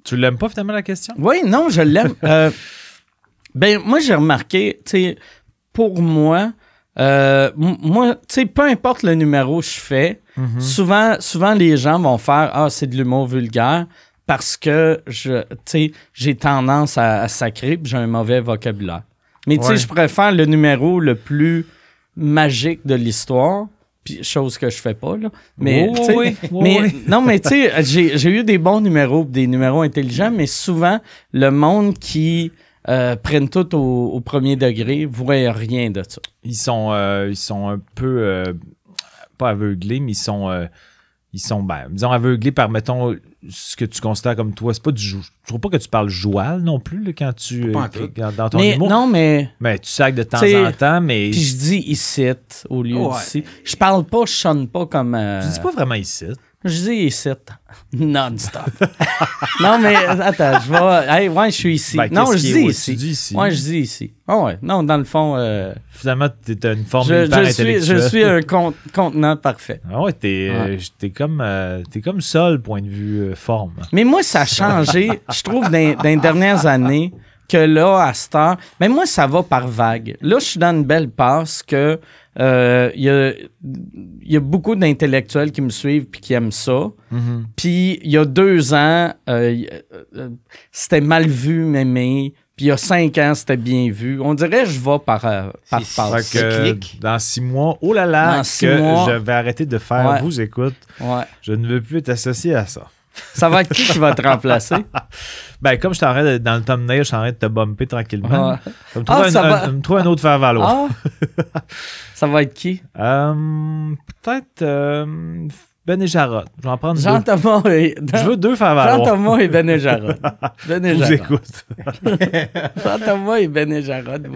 Tu l'aimes pas finalement la question? Oui, non, je l'aime. Ben, moi, j'ai remarqué, tu pour moi, euh, moi, tu sais, peu importe le numéro que je fais, mhm. souvent, souvent les gens vont faire Ah, c'est de l'humour vulgaire parce que je, j'ai tendance à, sacrer sacrer j'ai un mauvais vocabulaire. Mais tu sais, je préfère le numéro le plus magique de l'histoire. Puis, chose que je fais pas, là. Mais, oui, oui. non, mais tu sais, j'ai, eu des bons numéros, des numéros intelligents, mais souvent, le monde qui euh, prennent tout au, premier degré, voient rien de ça. Ils sont, euh, ils sont un peu, euh, pas aveuglés, mais ils sont, ils sont, ben, disons, aveuglés par, mettons, ce que tu considères comme toi. C'est pas du Je trouve pas que tu parles joual non plus quand tu. dans ton mais, Non, mais. Mais tu sacs de temps en temps, mais. Puis je dis ici au lieu d'ici. Je parle pas, je sonne pas comme. Je Tu dis pas vraiment ici. Je dis ici, non-stop. non, mais attends, je vais. Hey, ouais, je suis ici. Ben, non, je dis ici. Moi, je dis ici. Ah ouais. Non, dans le fond. Euh, Finalement, tu une forme je, je suis, je suis un contenant parfait. Ah ouais, t'es euh, comme, euh, es comme seul, point de vue forme. Mais moi, ça a changé, je trouve, dans, les dernières années, que là, à cette heure. Mais moi, ça va par vague. Là, je suis dans une belle passe que il euh, y, a, beaucoup d'intellectuels qui me suivent et qui aiment ça. Mm-hmm. Puis il y a deux ans, euh, euh, c'était mal vu m'aimer. Puis il y a cinq ans, c'était bien vu. On dirait je vais par par, Dans six mois, oh là là, que je vais arrêter de faire vous écoute. Je ne veux plus être associé à ça. Ça va être qui qui va te remplacer? Ben, comme je t'arrête dans le thumbnail, je t'arrête de te bumper tranquillement. Ah. Ah, ça trouve, un, va... autre faire valoir. Ah. ça va être qui? Euh, peut-être. Euh, ben et Jarod. Je vais en prendre Jean Thomas et... Je veux deux favoris. Jean Thomas et Ben et Jarod. Ben et vous écoute. Jean Thomas et Ben et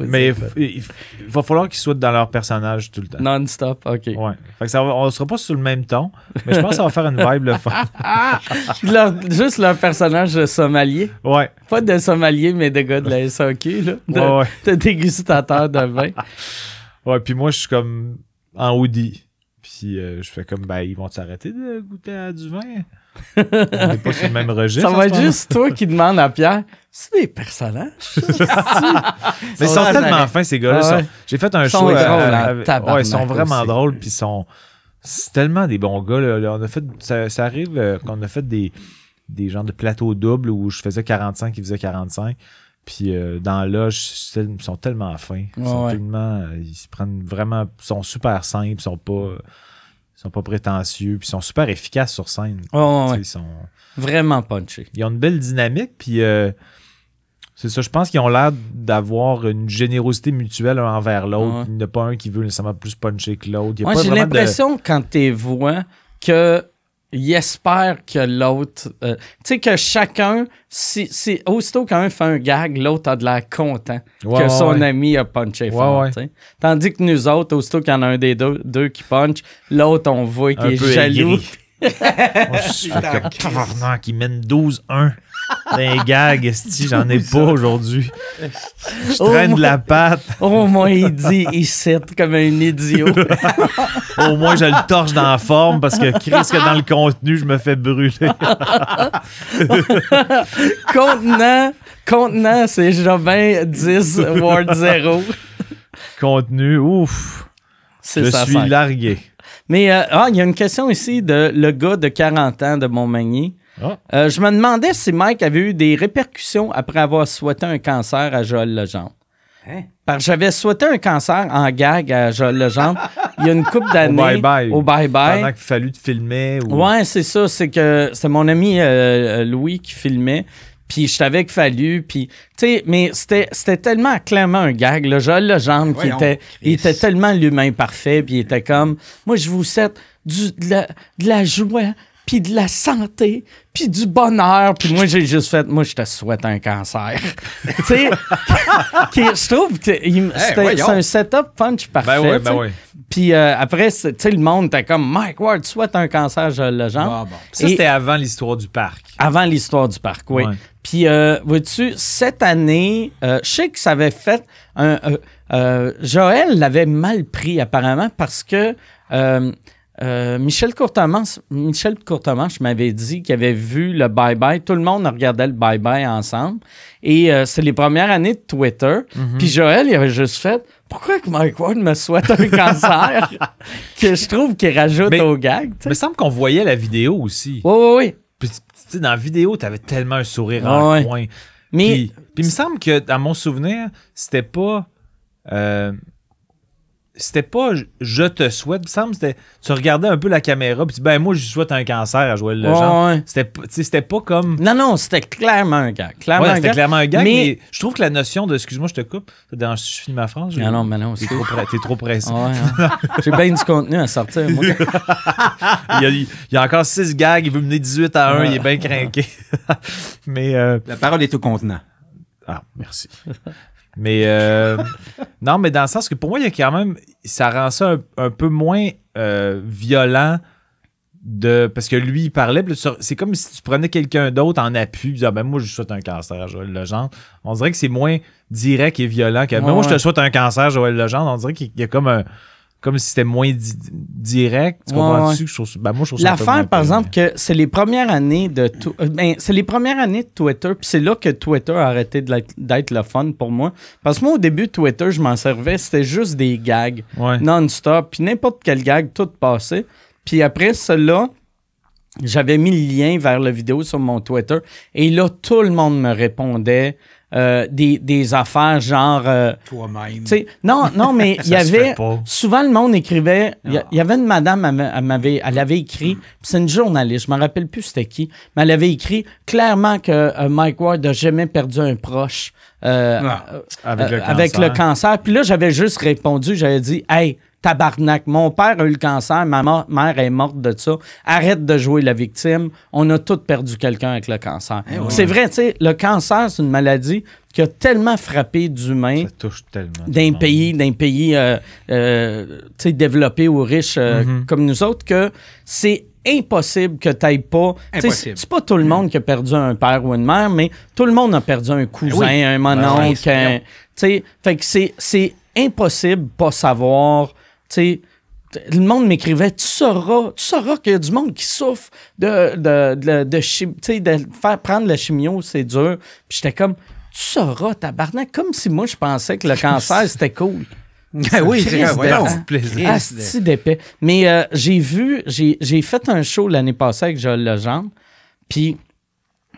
Mais il, va falloir qu'ils soient dans leur personnage tout le temps. Non-stop, OK. Ouais. Fait que ça on sera pas sur le même ton, mais je pense que ça va faire une vibe le fun. juste leur personnage sommelier. Ouais. Pas de sommelier, mais de gars de la SAQ, là. De, de dégustateur de vin. Ouais, puis moi, je suis comme en hoodie. Euh, je fais comme, ben, ils vont s'arrêter de goûter à du vin. On n'est pas sur le même registre. Ça va juste toi qui demande à Pierre, c'est des personnages. Mais ils sont tellement fins, ces gars-là. J'ai fait un show. ils sont vraiment drôles, puis sont. C'est tellement des bons gars. Là. fait, ça, arrive euh, qu'on a fait des, des genres de plateaux doubles où je faisais 45, ils faisaient 45. Puis euh, dans l'âge, ils sont tellement fins. Ils, sont tellement, ils se prennent vraiment. Ils sont super simples. Ils sont pas sont pas prétentieux, puis ils sont super efficaces sur scène. Ils sont vraiment punchés. Ils ont une belle dynamique, puis euh, c'est ça. Je pense qu'ils ont l'air d'avoir une générosité mutuelle un envers l'autre. il n'y a pas un qui veut nécessairement plus puncher que l'autre. Moi, j'ai l'impression quand tu vois que il espère que l'autre. Euh, tu sais, que chacun, si, si, aussitôt qu'un fait un gag, l'autre a de la content que son ami a punché fort. Tandis que nous autres, aussitôt qu'il y en a un des deux, qui punch, l'autre, on voit qu'il est jaloux. on se qui mène 12-1. D'un ben, gag, j'en ai pas aujourd'hui. Je traîne de la patte. Au moins, il dit il cite comme un idiot. Au moins, je le torche dans la forme parce que risque dans le contenu, je me fais brûler. contenant, contenant, c'est Jobin 10, Ward 0. contenu, ouf. Je ça suis largué. Mais euh, ah, il y a une question ici de le gars de 40 ans de Montmagny ah. Euh, je me demandais si Mike avait eu des répercussions après avoir souhaité un cancer à Joël Legendre. Hein? j'avais souhaité un cancer en gag à Joël Legendre il y a une couple d'années. Au bye-bye. Au Pendant qu'il fallut filmer. Ouais, c'est ça. C'est que c'est mon ami euh, euh, Louis qui filmait. Puis je savais qu'il fallu. Puis, mais c'était tellement clairement un gag. Le Joël Legendre, qui était, il était tellement l'humain parfait. Puis il était comme Moi, je vous souhaite du, de la joie puis de la santé, puis du bonheur. Puis moi, j'ai juste fait, moi, je te souhaite un cancer. tu sais, je trouve que c'est un setup punch ben parfait. Ben oui, ben oui. Puis euh, après, tu sais, le monde était comme, Mike Ward, souhaite un cancer, je le genre. Ah, ça, c'était avant l'histoire du parc. Avant l'histoire du parc, oui. Ouais. Puis, euh, vois-tu, cette année, euh, je sais que ça avait fait un... Joël l'avait mal pris, apparemment, parce que... Euh, Michel Courtemanche, Michel m'avait dit qu'il avait vu le Bye Bye. Tout le monde regardait le Bye Bye ensemble. Et euh, c'est les premières années de Twitter. Mhm. Puis Joël, il avait juste fait pourquoi que Mike Ward me souhaite un cancer que je trouve qu'il rajoute au gag. Il me semble qu'on voyait la vidéo aussi. Oui, oui, oui. Puis, dans la vidéo, tu avais tellement un sourire en coin. Mais. Puis, il me semble que, dans mon souvenir, c'était pas. Euh, c'était pas je te souhaite, c'était tu regardais un peu la caméra puis ben moi je souhaite un cancer à Joël Legendre. Ouais, C'était c'était pas comme Non non, c'était clairement un gag. Clairement c'était clairement un gag mais... je trouve que la notion de excuse-moi je te coupe, dans je finis ma France. Non non, mais non, c'est trop, prêt, trop pressé. Hein. J'ai bien du contenu à sortir moi. il, y a, encore 6 gags, il veut mener 18 à 1, il est bien craqué. mais euh, la parole est au contenant. Ah, merci. Mais euh, non, mais dans le sens que pour moi, il y a quand même. Ça rend ça un, peu moins euh, violent de. Parce que lui, il parlait. C'est comme si tu prenais quelqu'un d'autre en appui. Tu ah, ben moi, je souhaite un cancer, Joël Legendre. On dirait que c'est moins direct et violent que. Ben, moi, je te souhaite un cancer, Joël Legendre. On dirait qu'il y a comme un comme si c'était moins direct. Tu comprends ben, moi, je L'affaire, par exemple, que c'est les premières années de euh, ben, c'est les premières années de Twitter, puis c'est là que Twitter a arrêté d'être le fun pour moi. Parce que moi, au début, Twitter, je m'en servais, c'était juste des gags non-stop, puis n'importe quel gag, tout passait. Puis après, cela, j'avais mis le lien vers la vidéo sur mon Twitter, et là, tout le monde me répondait. Euh, des, des, affaires genre. Euh, Toi-même. Non, non, mais il y avait. Souvent, le monde écrivait. Ah. Il y, avait une madame, elle, m'avait, elle avait écrit. Hmm. C'est une journaliste, je ne me rappelle plus c'était qui, mais elle avait écrit clairement que euh, Mike Ward n'a jamais perdu un proche. Ah, avec, le cancer. Puis là, j'avais juste répondu, j'avais dit Hey, tabarnak, mon père a eu le cancer, ma mère est morte de ça. Arrête de jouer la victime. On a tous perdu quelqu'un avec le cancer. Eh c'est vrai, tu sais, le cancer, c'est une maladie qui a tellement frappé d'humains d'un pays, d'un pays euh, euh, développé ou riche euh, mm-hmm. comme nous autres que c'est impossible que tu pas. C'est pas tout le monde qui a perdu un père ou une mère, mais tout le monde a perdu un cousin, un ben mononcle. Ben tu sais. fait que c'est impossible pas savoir sais, le monde m'écrivait tu sauras tu sauras qu'il y a du monde qui souffre de de de, faire prendre la chimio c'est dur puis j'étais comme tu sauras tabarnak comme si moi je pensais que le cancer c'était cool ben oui, c'est un de plaisir. d'épais. Mais euh, j'ai vu, j'ai fait un show l'année passée avec Joël Legendre, puis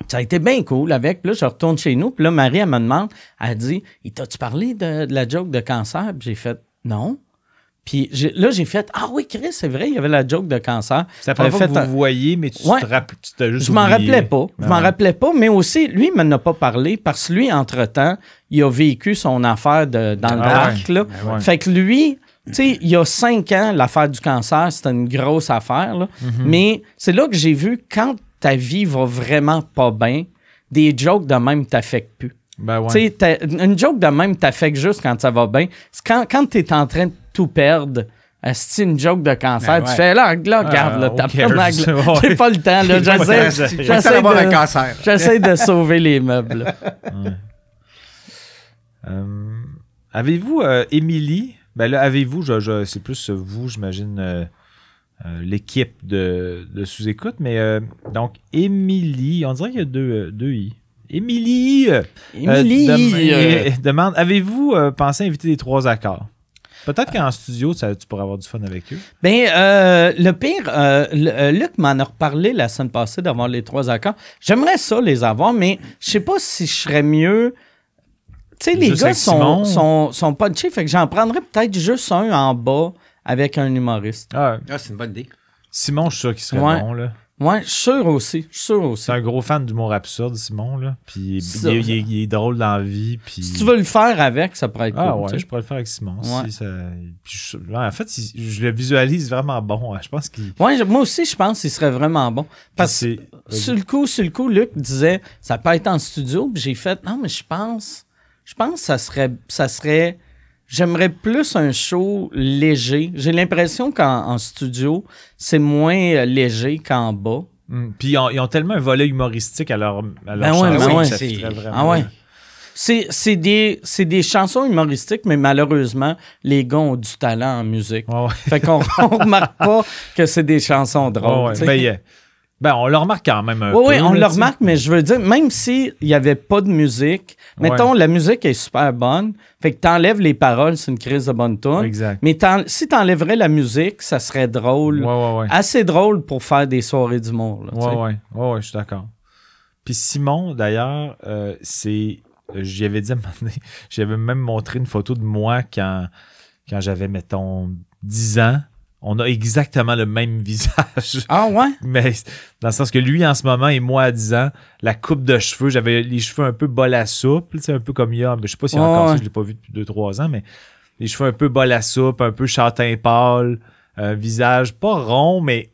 ça a été bien cool avec. Puis là, je retourne chez nous, puis là, Marie, elle me demande, elle dit, « T'as-tu parlé de, de la joke de cancer? » Puis j'ai fait, « Non. » Puis là, j'ai fait Ah oui, Chris, c'est vrai, il y avait la joke de cancer. Ça fait que vous voyez, mais tu te rappelles, tu Je m'en rappelais pas. Je m'en ah. rappelais pas, mais aussi, lui, il m'en a pas parlé parce que lui, entre-temps, il a vécu son affaire de, dans le ah Là. Ah fait que lui, tu sais, il y a cinq ans, l'affaire du cancer, c'était une grosse affaire. Là. Mhm. Mais c'est là que j'ai vu quand ta vie va vraiment pas bien, des jokes de même t'affectent plus. Ben Une joke de même t'affecte juste quand ça va bien. Quand, quand tu es en train de tout perdre. C'est une joke de cancer. Ben tu fais là, garde ah, regarde, là, t'as pas pas le temps, J'essaie, de, J'essaie de sauver les meubles. Euh, avez-vous euh, Émilie? ben là, avez-vous, c'est plus vous, j'imagine, euh, l'équipe de, sous-écoute, mais donc Émilie, on dirait qu'il y a deux, i. Émilie! Émilie! demande, avez-vous pensé inviter les trois accords? Peut-être qu'en studio, ça, tu pourrais avoir du fun avec eux. Bien, euh, le pire, euh, euh, Luc m'en a reparlé la semaine passée d'avoir les trois accords. J'aimerais ça les avoir, mais je sais pas si je serais mieux. Tu sais, les gars sont, sont, sont punchés, fait que j'en prendrais peut-être juste un en bas avec un humoriste. Ah, ah c'est une bonne idée. Simon, je suis sûr qu'il serait bon, là. Ouais, sûr aussi. aussi. C'est un gros fan d'humour absurde, Simon. Là. Puis il, est drôle dans la vie. Puis... Si tu veux le faire avec, ça pourrait être ah, cool. je pourrais le faire avec Simon. Si en fait, je le visualise vraiment bon. Hein. Je pense qu'il. Ouais, moi aussi, je pense qu'il serait vraiment bon. Parce que sur euh, le coup, sur le coup, Luc disait ça peut être en studio. Puis j'ai fait non, mais je pense, je pense que ça serait, ça serait J'aimerais plus un show léger. J'ai l'impression qu'en studio, c'est moins euh, léger qu'en bas. Hmm. Puis ils ont, tellement un volet humoristique à leur, à ben ouais, ben ah c'est C'est des, chansons humoristiques, mais malheureusement, les gars ont du talent en musique. Ah fait qu'on remarque pas que c'est des chansons drôles. Ah ben, ben, on le remarque quand même. Un peu, oui, on le remarque, mais je veux dire, même s'il n'y avait pas de musique, mettons, la musique est super bonne, fait que tu enlèves les paroles, c'est une crise de bonne tune. Exact. Mais si tu enlèverais la musique, ça serait drôle. assez drôle pour faire des soirées d'humour. Oui, ouais, ouais, je suis d'accord. Puis Simon, d'ailleurs, euh, c'est. J'avais dit à j'avais même montré une photo de moi quand, quand j'avais, mettons, 10 ans on a exactement le même visage. Ah ouais? Mais dans le sens que lui, en ce moment, et moi à 10 ans, la coupe de cheveux, j'avais les cheveux un peu bol à soupe, c'est un peu comme il y a, je sais pas si a encore ça, je l'ai pas vu depuis 2-3 ans, mais les cheveux un peu bol à soupe, un peu châtain pâle, un visage pas rond, mais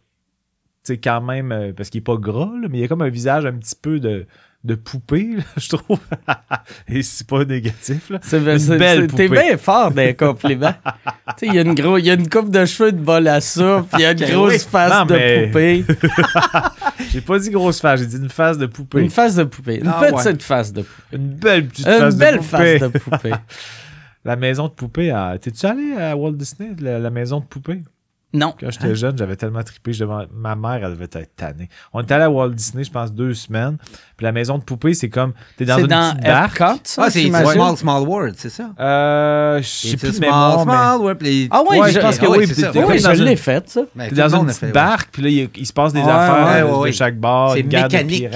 c'est quand même, euh, parce qu'il est pas gras, mais il y a comme un visage un petit peu de, de poupée, là, je trouve. Et c'est pas négatif. Là. C'est, une belle poupée. T'es bien fort d'un compliment. il y, a une y a une coupe de cheveux de bol à ça, puis il y a une ben grosse face de poupée. j'ai pas dit grosse face, j'ai dit une face de poupée. Une face de poupée. Une ah, petite face de poupée. Une belle petite une face, belle de face de poupée. La maison de poupée. Ah, t'es-tu allé à Walt Disney, la, la maison de poupée? Non. Quand j'étais hein? jeune, j'avais tellement trippé. Ma mère, elle devait être tannée. On était allé à Walt Disney, je pense, deux semaines. Puis la maison de poupée, c'est comme. T'es dans une petite barque. hein? ah, c'est Small Small World, c'est ça? Euh, je sais plus small, small Ah ouais, je pense que ah oui. je l'ai fait, ça. T'es dans une ben, petite barque, puis là, il se passe des affaires de chaque bord. C'est mécanique.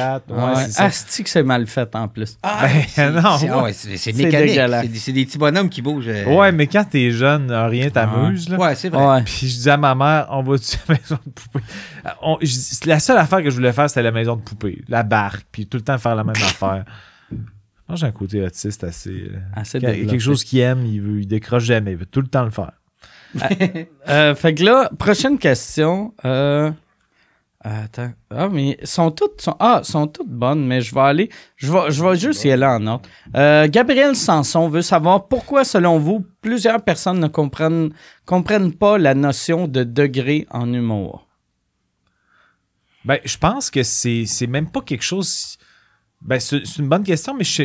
Asti que c'est mal fait en plus. Ah, ben, non. C'est ah mécanique. C'est des petits bonhommes qui bougent. Euh. Ouais, mais quand t'es jeune, rien ah. t'amuse. Ouais, c'est vrai. Puis je ma mère, on va-tu à la maison de poupée? Euh, la seule affaire que je voulais faire, c'était la maison de poupée, la barque, puis tout le temps faire la même affaire. Moi, j'ai un côté autiste assez. Euh, assez quelque chose qu'il aime, il, veut, il décroche jamais, il veut tout le temps le faire. Euh, fait que là, prochaine question. Euh, Attends. Ah, mais sont toutes, sont, ah, sont toutes bonnes, mais je vais aller. Je vais, je vais juste y aller en ordre. Euh, Gabriel Sanson veut savoir pourquoi, selon vous, plusieurs personnes ne comprennent, comprennent pas la notion de degré en humour. Ben, je pense que c'est même pas quelque chose. Ben, c'est une bonne question, mais je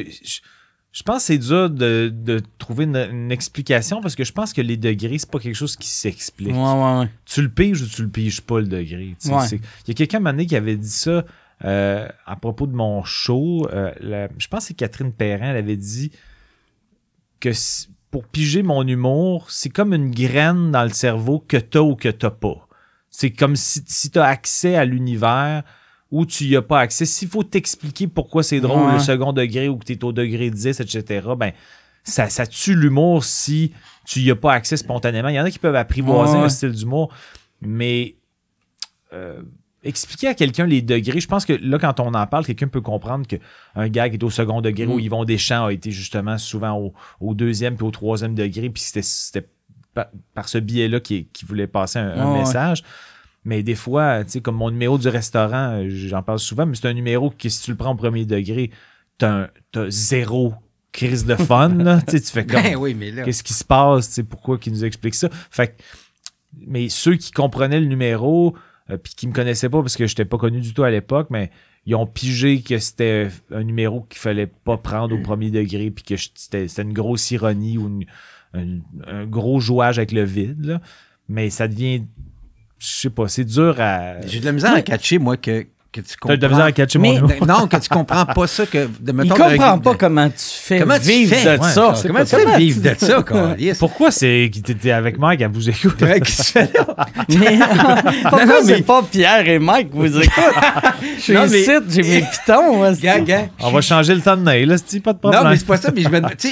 je pense que c'est dur de, de trouver une, explication parce que je pense que les degrés, c'est pas quelque chose qui s'explique. Ouais, ouais, ouais. Tu le piges ou tu le piges pas le degré. Il y a quelqu'un à qui avait dit ça euh, à propos de mon show. Euh, je pense que c'est Catherine Perrin, elle avait dit que pour piger mon humour, c'est comme une graine dans le cerveau que t'as ou que t'as pas. C'est comme si, si t'as accès à l'univers, où tu n'y as pas accès. S'il faut t'expliquer pourquoi c'est drôle le second degré ou que tu es au degré 10, etc., ben, ça, ça tue l'humour si tu n'y as pas accès spontanément. Il y en a qui peuvent apprivoiser le style d'humour, mais euh, expliquer à quelqu'un les degrés, je pense que là, quand on en parle, quelqu'un peut comprendre qu'un gars qui est au second degré ils mm. vont Yvon Deschamps a été justement souvent au, deuxième puis au troisième degré, puis c'était par, ce biais-là qu'il voulait passer un, message. Mais des fois, tu sais, comme mon numéro du restaurant, euh, j'en parle souvent, mais c'est un numéro qui, si tu le prends au premier degré, t'as zéro crise de fun. là. Tu, fais comme. Ben qu'est-ce qui se passe? c'est pourquoi qui nous explique ça? Fait mais ceux qui comprenaient le numéro, euh, puis qui me connaissaient pas parce que je n'étais pas connu du tout à l'époque, mais ils ont pigé que c'était un numéro qu'il fallait pas prendre au premier degré, puis que c'était une grosse ironie ou un gros jouage avec le vide. Mais ça devient je sais pas, c'est dur à. J'ai de la misère à catcher, moi, que, que tu comprends. T'as de la misère à catcher, moi. mais, Non, que tu comprends pas ça. Que, de, mettons, Il comprend pas comment tu fais comment vivre tu de ça. Comment tu fais vivre de ça, quoi? Pourquoi c'est que t'étais avec Mike à vous écouter? mais, pourquoi non, mais... c'est pas Pierre et Mike vous écoutent? je suis mais... j'ai mes pitons. Moi, gars, gars, On va changer le de temps nez, là, c'est pas de problème. Non, mais c'est pas ça, mais je vais... Tu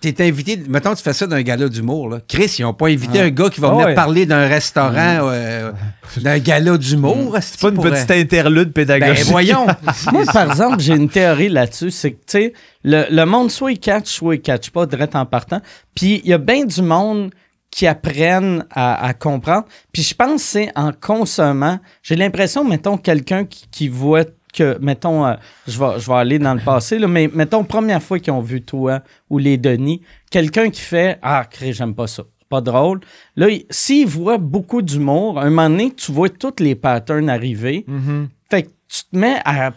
t'es invité, mettons, tu fais ça d'un gala d'humour. Là. Chris, ils n'ont pas invité un ah. gars qui va ah venir parler d'un restaurant, ah. euh, d'un gala d'humour. Hmm. C'est pas une petite interlude pédagogique. Ben, voyons. Moi, par exemple, j'ai une théorie là-dessus. C'est que, tu sais, le, monde, soit il catch, soit il catch pas, direct en partant. Puis, il y a bien du monde qui apprennent à, comprendre. Puis je pense c'est en consommant. J'ai l'impression, mettons, quelqu'un qui, qui voit que, mettons, euh, je, vais, aller dans le passé, là, mais mettons, première fois qu'ils ont vu toi ou les Denis, quelqu'un qui fait Ah, Chris j'aime pas ça. pas drôle. Là, s'il voit beaucoup d'humour, un moment donné, tu vois tous les patterns arriver. Mm-hmm. Fait que tu te mets à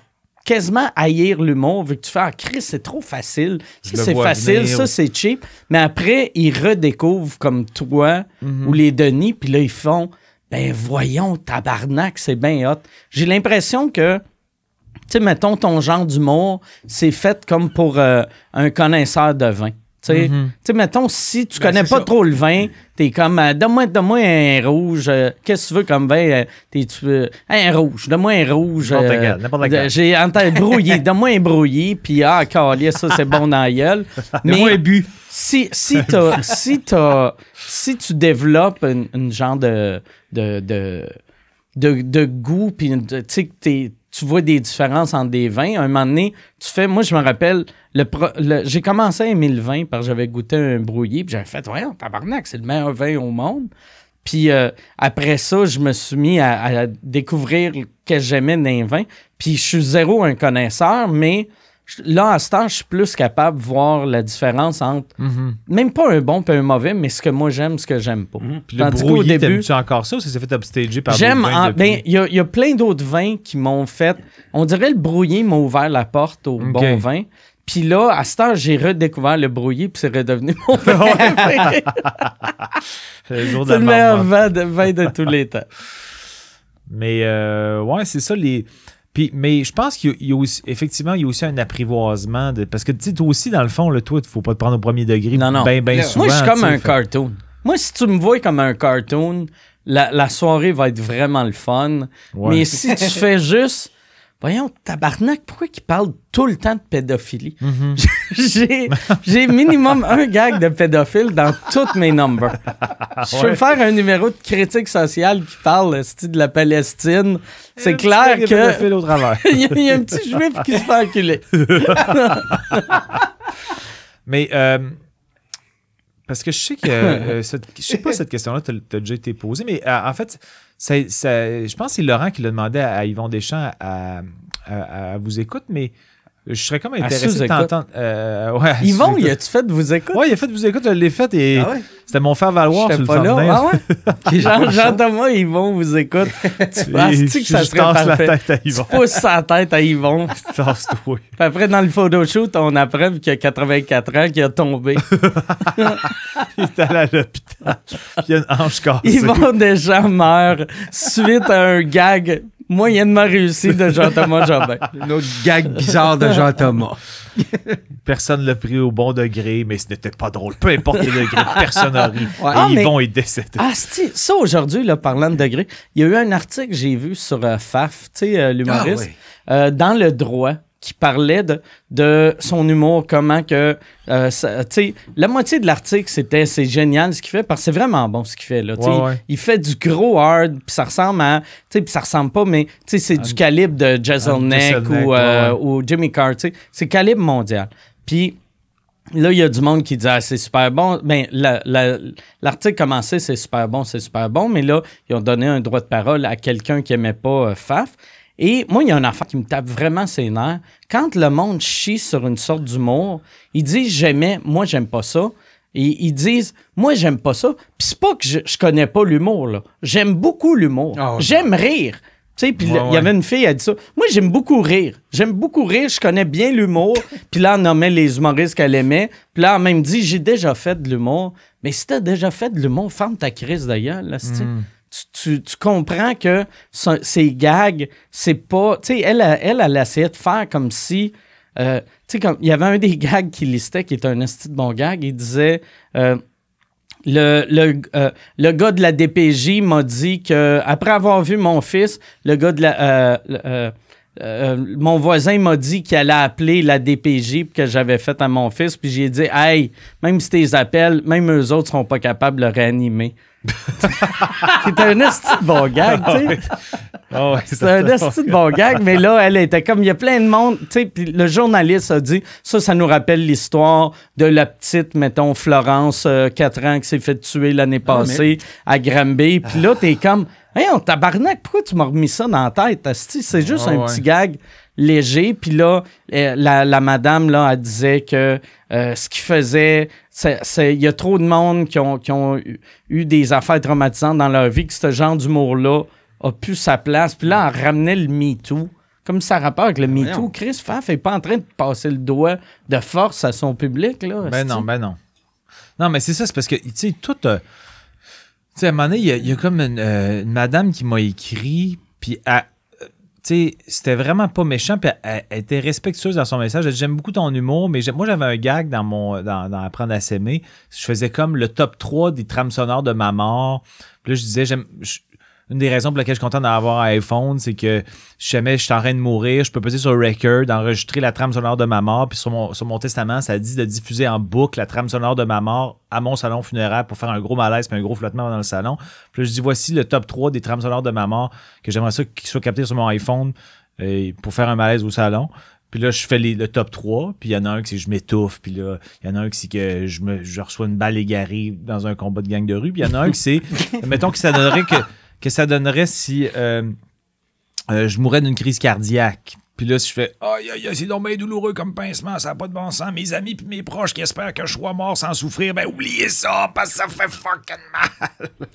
quasiment haïr l'humour vu que tu fais ah, Chris, c'est trop facile. c'est facile, ça, c'est cheap. Mais après, ils redécouvrent comme toi mm-hmm. ou les Denis, puis là, ils font Ben voyons, tabarnak, c'est bien hot. J'ai l'impression que tu mettons ton genre d'humour, c'est fait comme pour euh, un connaisseur de vin. Tu sais, mm-hmm. mettons, si tu ben, connais pas trop le vin, t'es comme, euh, donne-moi, un rouge. Euh, qu'est-ce que tu veux comme vin? un rouge, donne-moi un rouge. J'ai entendu brouillé, donne-moi un brouillé, puis ah, calier, ça, c'est bon dans la gueule. Mais Si, si, si, t'as si tu développes un genre de, de, de, de, goût, puis tu sais, que tu vois des différences entre des vins. À un moment donné, tu fais, moi, je me rappelle, le, j'ai commencé à aimer le vin parce que j'avais goûté un brouillé, puis j'ai fait, ouais, tabarnak, c'est le meilleur vin au monde. Puis euh, après ça, je me suis mis à, découvrir que j'aimais d'un vin. Puis je suis zéro un connaisseur, mais là, à ce temps, je suis plus capable de voir la différence entre mhm. même pas un bon et un mauvais, mais ce que moi j'aime, ce que j'aime pas. Mhm. Puis le brouillis, début, tu encore ça ou ça fait upstager par J'aime, ben, il ben, y, y, a plein d'autres vins qui m'ont fait. On dirait le brouillé m'a ouvert la porte au bon vin. Puis là, à ce temps, j'ai redécouvert le brouillé, puis c'est redevenu mon vin. c'est le, le meilleur vin de, vin de tous les temps. Mais euh, ouais, c'est ça, les mais je pense qu'il y a aussi, effectivement, il y a aussi un apprivoisement de, parce que tu sais, toi aussi, dans le fond, le toi, il faut pas te prendre au premier degré. Non, non. Ben, ben moi, je suis comme un cartoon. Moi, si tu me vois comme un cartoon, la, soirée va être vraiment le fun. Mais si tu fais juste voyons, tabarnak, pourquoi qu'il parle tout le temps de pédophilie? Mhm. J'ai minimum un gag de pédophile dans toutes mes numbers. Je veux faire un numéro de critique sociale qui parle de la Palestine. C'est clair que... il, y a, y a un petit juif qui se fait enculer. Mais... Euh, parce que je sais que, euh, je sais pas cette question-là, t'as déjà été posée, mais euh, en fait, je pense que c'est Laurent qui l'a demandé à, Yvon Deschamps à, vous écoute, mais je serais comme intéressé de t'entendre. Euh, Yvon, il a-tu fait de vous écouter? Oui, il a fait de vous écouter, je l'ai fait et. Ah c'était mon faire valoir sur pas le là. Ah, ah ouais? Jean-Thomas Yvon vous écoute. Tu penses-tu que ça serait parfait? la tête à Tu pousses sa tête à Yvon. toi Puis après, dans le photo shoot, on apprend qu'il a 84 ans, qu'il a tombé. Il est allé à l'hôpital. Il a une hanche cassée. Yvon déjà meurt suite à un gag moyennement réussi de Jean-Thomas Jobin. Une autre gag bizarre de Jean-Thomas. personne ne l'a pris au bon degré, mais ce n'était pas drôle. Peu importe le degré, personne n'a ri. Ah, ils vont mais... Ah, ça, aujourd'hui, parlant de degré, il y a eu un article que j'ai vu sur FAF, euh, tu sais, euh, l'humoriste, ah, euh, dans le droit qui parlait de, son humour, comment que. Euh, tu sais, la moitié de l'article, c'était c'est génial ce qu'il fait, parce que c'est vraiment bon ce qu'il fait. Là, Il fait du gros hard, puis ça ressemble à. Tu sais, ça ressemble pas, mais tu sais, c'est ah, du calibre de Neck ou, euh, ou, Jimmy Carter C'est calibre mondial. Puis. Là, il y a du monde qui dit ah, c'est super bon. Bien, l'article commençait c'est super bon, c'est super bon. Mais là, ils ont donné un droit de parole à quelqu'un qui aimait pas Faf. Euh, et moi, il y a un enfant qui me tape vraiment ses nerfs. Quand le monde chie sur une sorte d'humour, ils disent j'aimais, moi j'aime pas ça. Et ils disent moi j'aime pas ça. Puis c'est pas que je, connais pas l'humour là. J'aime beaucoup l'humour. Ah, j'aime rire. Tu sais, puis il y avait une fille, elle dit ça. Moi, j'aime beaucoup rire. J'aime beaucoup rire. Je connais bien l'humour. puis là, elle nommait les humoristes qu'elle aimait. Puis là, elle même dit, j'ai déjà fait de l'humour. Mais si t'as déjà fait de l'humour, ferme ta crise d'ailleurs, là, hmm tu, comprends que ces gags, c'est pas. Tu sais, elle, elle, a essayé de faire comme si. Euh, tu sais, comme. Il y avait un des gags qui listait, qui était un esti de bon gag. Il disait. Euh, le, euh, le, gars de la DPJ m'a dit que, après avoir vu mon fils, le gars de la. mon voisin m'a dit qu'il allait appeler la DPJ que j'avais fait à mon fils, puis j'ai dit Hey, même si tes appels, même eux autres seront pas capables de réanimer c'est un esti de bon gag, tu ah ah un esti de bon gag, mais là, elle était comme, il y a plein de monde, tu sais, puis le journaliste a dit, ça, ça nous rappelle l'histoire de la petite, mettons, Florence, 4 euh, ans, qui s'est fait tuer l'année ah, passée à Gramby Puis là, t'es comme, hey, on tabarnak, pourquoi tu m'as remis ça dans la tête, C'est juste un petit gag léger. Puis là, euh, la, madame, là, elle disait que euh, ce qu'il faisait, il y a trop de monde qui ont, ont eu, des affaires traumatisantes dans leur vie, que ce genre d'humour-là a plus sa place. Puis là, elle ramenait le MeToo. Comme ça rapport avec le MeToo, Chris fait n'est pas en train de passer le doigt de force à son public. Là, ben non, ben non. Non, mais c'est ça, c'est parce que, tu sais, tout. Euh, tu sais, à un moment donné, il y, a comme une, madame qui m'a écrit, puis elle, c'était vraiment pas méchant. Puis elle, était respectueuse dans son message. J'aime beaucoup ton humour, mais moi, j'avais un gag dans mon dans, Apprendre à s'aimer. Je faisais comme le top 3 des trames sonores de ma mort. Puis là, je disais J'aime une des raisons pour lesquelles je suis content d'avoir un iPhone, c'est que si jamais je suis en train de mourir, je peux passer sur le record, enregistrer la trame sonore de ma mort, puis sur mon, testament, ça dit de diffuser en boucle la trame sonore de ma mort à mon salon funéraire pour faire un gros malaise puis un gros flottement dans le salon. Puis là, je dis voici le top 3 des trames sonores de ma mort que j'aimerais ça qu'ils soient captés sur mon iPhone euh, pour faire un malaise au salon. Puis là, je fais le top 3, puis il y en a un que c'est je m'étouffe, puis là, il y en a un que c'est que je, me, je reçois une balle égarée dans un combat de gang de rue, puis il y en a un que c'est, mettons que ça donnerait que que ça donnerait si euh, euh, je mourais d'une crise cardiaque. Puis là, si je fais Aïe, aïe, c'est donc douloureux comme pincement, ça n'a pas de bon sens. Mes amis et mes proches qui espèrent que je sois mort sans souffrir, ben oubliez ça, parce que ça fait fucking mal.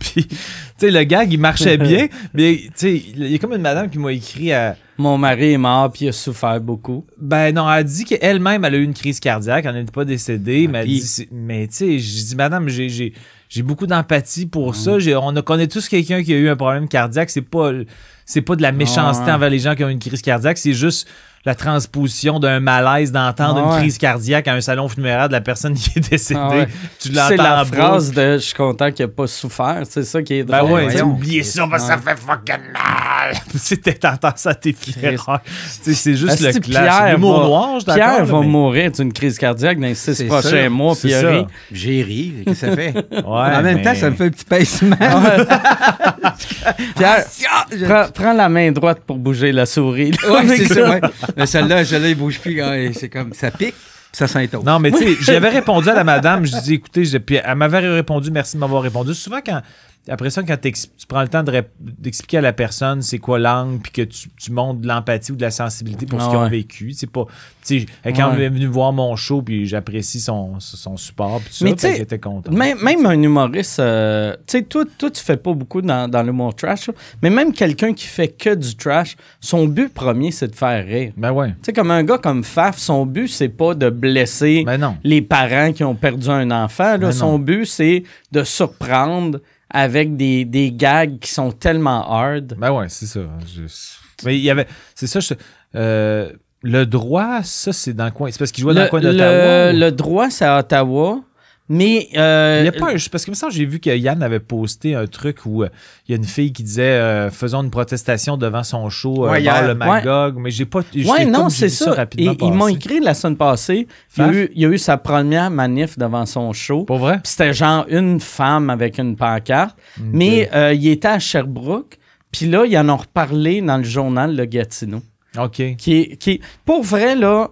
puis, tu sais, le gag, il marchait bien, mais tu sais, il y a comme une madame qui m'a écrit à. Mon mari est mort, puis il a souffert beaucoup. Ben non, elle dit qu'elle-même, elle a eu une crise cardiaque, elle n'est pas décédée, ah, mais dit, mais tu sais, je dis, madame, j'ai j'ai beaucoup d'empathie pour mm. ça. On connaît tous quelqu'un qui a eu un problème cardiaque. C'est pas, c'est pas de la ah, méchanceté envers les gens qui ont une crise cardiaque. C'est juste la transposition d'un malaise, d'entendre une crise cardiaque à un salon funéraire de la personne qui est décédée. Ah tu l'entends C'est la phrase de « je suis content qu'il n'ait pas souffert », c'est ça qui est ben drôle. Ben ouais, oubliez ça, ça fait fucking mal! si t'entends ça, t'es fier. C'est juste le clash. L'humour noir, Pierre va mourir d'une crise cardiaque dans les six prochains mois, Pierre J'ai ri, qu'est-ce que ça fait? en même temps, ça me fait un petit pincement. Pierre, prends, la main droite pour bouger la souris. Oui c'est ça. Mais celle-là, je ne bouge plus. Hein, c'est comme ça pique. Ça sent Non, mais tu sais, j'avais répondu à la madame, je dis écoutez, puis elle m'avait répondu, merci de m'avoir répondu. Souvent, quand, après ça, quand tu prends le temps d'expliquer à la personne c'est quoi l'angle, puis que tu, montres de l'empathie ou de la sensibilité pour ce qu'ils ont vécu. C'est pas, quand on est venu voir mon show, puis j'apprécie son, support, puis tout ça, ben, j'étais content. Même, même, un humoriste, euh, tu sais, toi, toi, tu fais pas beaucoup dans, dans l'humour trash, mais même quelqu'un qui fait que du trash, son but premier, c'est de faire rire. Ben ouais. Tu comme un gars comme Faf, son but, c'est pas de blesser ben les parents qui ont perdu un enfant. Ben son but, c'est de surprendre avec des, des, gags qui sont tellement hard. Ben ouais, c'est ça. Mais il y avait. C'est ça, je... Euh, le droit, ça, c'est dans le coin. C'est parce qu'il jouait dans le coin d'Ottawa. Le, le, droit, c'est à Ottawa. Mais. Euh, il y a pas parce que ça, j'ai vu que Yann avait posté un truc où euh, il y a une fille qui disait euh, faisons une protestation devant son show vers le Magog, mais j'ai pas. Ouais, non, c'est ça. ils m'ont écrit la semaine passée. Hein? Il y, a eu, sa première manif devant son show. Pour vrai? c'était genre une femme avec une pancarte. Mais il était à Sherbrooke. Puis là, ils en ont reparlé dans le journal Le Gatineau. OK. Qui, qui, pour vrai, là,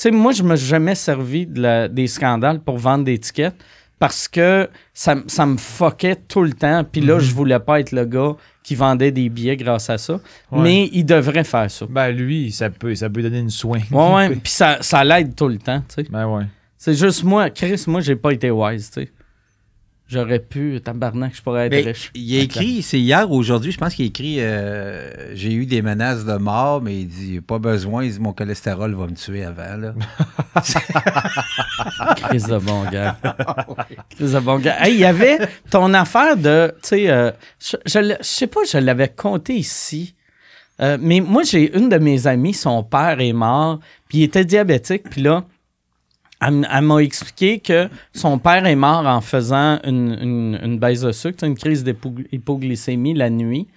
sais, moi, je me suis jamais servi de des scandales pour vendre des tickets parce que ça, me fuckait tout le temps. Puis là, je mhm. voulais pas être le gars qui vendait des billets grâce à ça. Mais il devrait faire ça. Ben, lui, ça peut, ça peut donner une soin. Ouais, ouais. Puis ça, l'aide tout le temps, tu sais. Ben, ouais. C'est juste moi, Chris, moi, j'ai pas été wise, tu sais. J'aurais pu, tabarnak, je pourrais être riche. Il a écrit, c'est hier ou aujourd'hui, je pense qu'il a écrit euh, J'ai eu des menaces de mort, mais il dit Pas besoin, il dit Mon cholestérol va me tuer avant. Là. de bon gars. Crise de bon gars. Ah il y avait ton affaire de. Tu sais, euh, je, ne sais pas, je l'avais compté ici. Euh, mais moi, j'ai une de mes amies, son père est mort, puis il était diabétique, puis là, elle, m'a expliqué que son père est mort en faisant une, une, baisse de sucre, une crise d'hypoglycémie la nuit.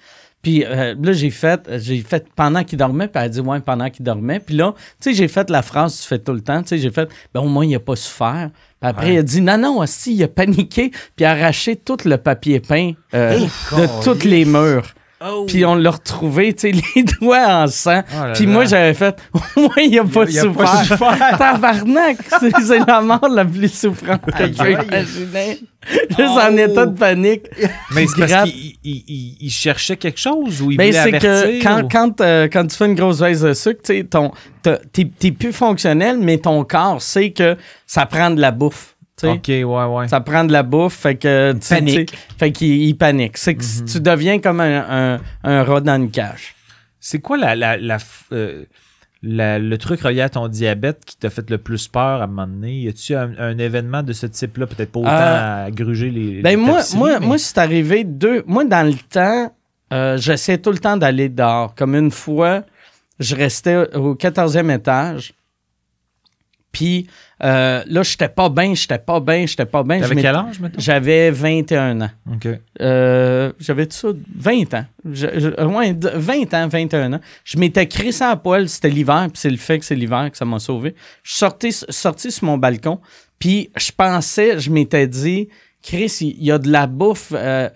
Puis euh, là, j'ai fait, j'ai fait pendant qu'il dormait, puis elle a dit, ouais, pendant qu'il dormait. Puis là, tu sais, j'ai fait la phrase, tu fais tout le temps, tu sais, j'ai fait, ben au moins, il n'a pas souffert. Puis après, elle a dit, non, non, si, il a paniqué, puis a arraché tout le papier peint euh, eh, de tous les murs. Oh. Puis on l'a retrouvé, tu sais, les doigts en sang. Oh puis moi, j'avais fait, au moins, il a pas, pas souffert. Tabarnak, c'est la mort la plus souffrante que j'ai oh. Juste en état de panique. Mais c'est parce qu'il cherchait quelque chose ou il Mais ben, voulait avertir? Que quand, euh, quand, tu fais une grosse veste de sucre, tu sais, t'es plus fonctionnel, mais ton corps sait que ça prend de la bouffe. Ça prend de la bouffe, fait que... Il panique. Fait qu'il panique. C'est que mhm. tu deviens comme un, un, rat dans une cage. C'est quoi la... Euh, la, le truc relié à ton diabète qui t'a fait le plus peur à un moment donné? Y a-tu un, événement de ce type-là, peut-être pas autant euh, à gruger les. Ben moi, moi, c'est arrivé deux. Moi, dans le temps, euh, j'essaie tout le temps d'aller dehors. Comme une fois, je restais au 14e étage. Puis euh, là, j'étais pas bien, j'étais pas bien, j'étais pas bien. J'avais quel âge maintenant? J'avais 21 ans. OK. Euh, j'avais tout ça, 20 ans. 20 euh, ans, 21 ans. Je m'étais crissé à poil, c'était l'hiver, puis c'est le fait que c'est l'hiver que ça m'a sauvé. Je suis sorti, sur mon balcon, puis je pensais, je m'étais dit, Chris, il y a de la bouffe. Euh,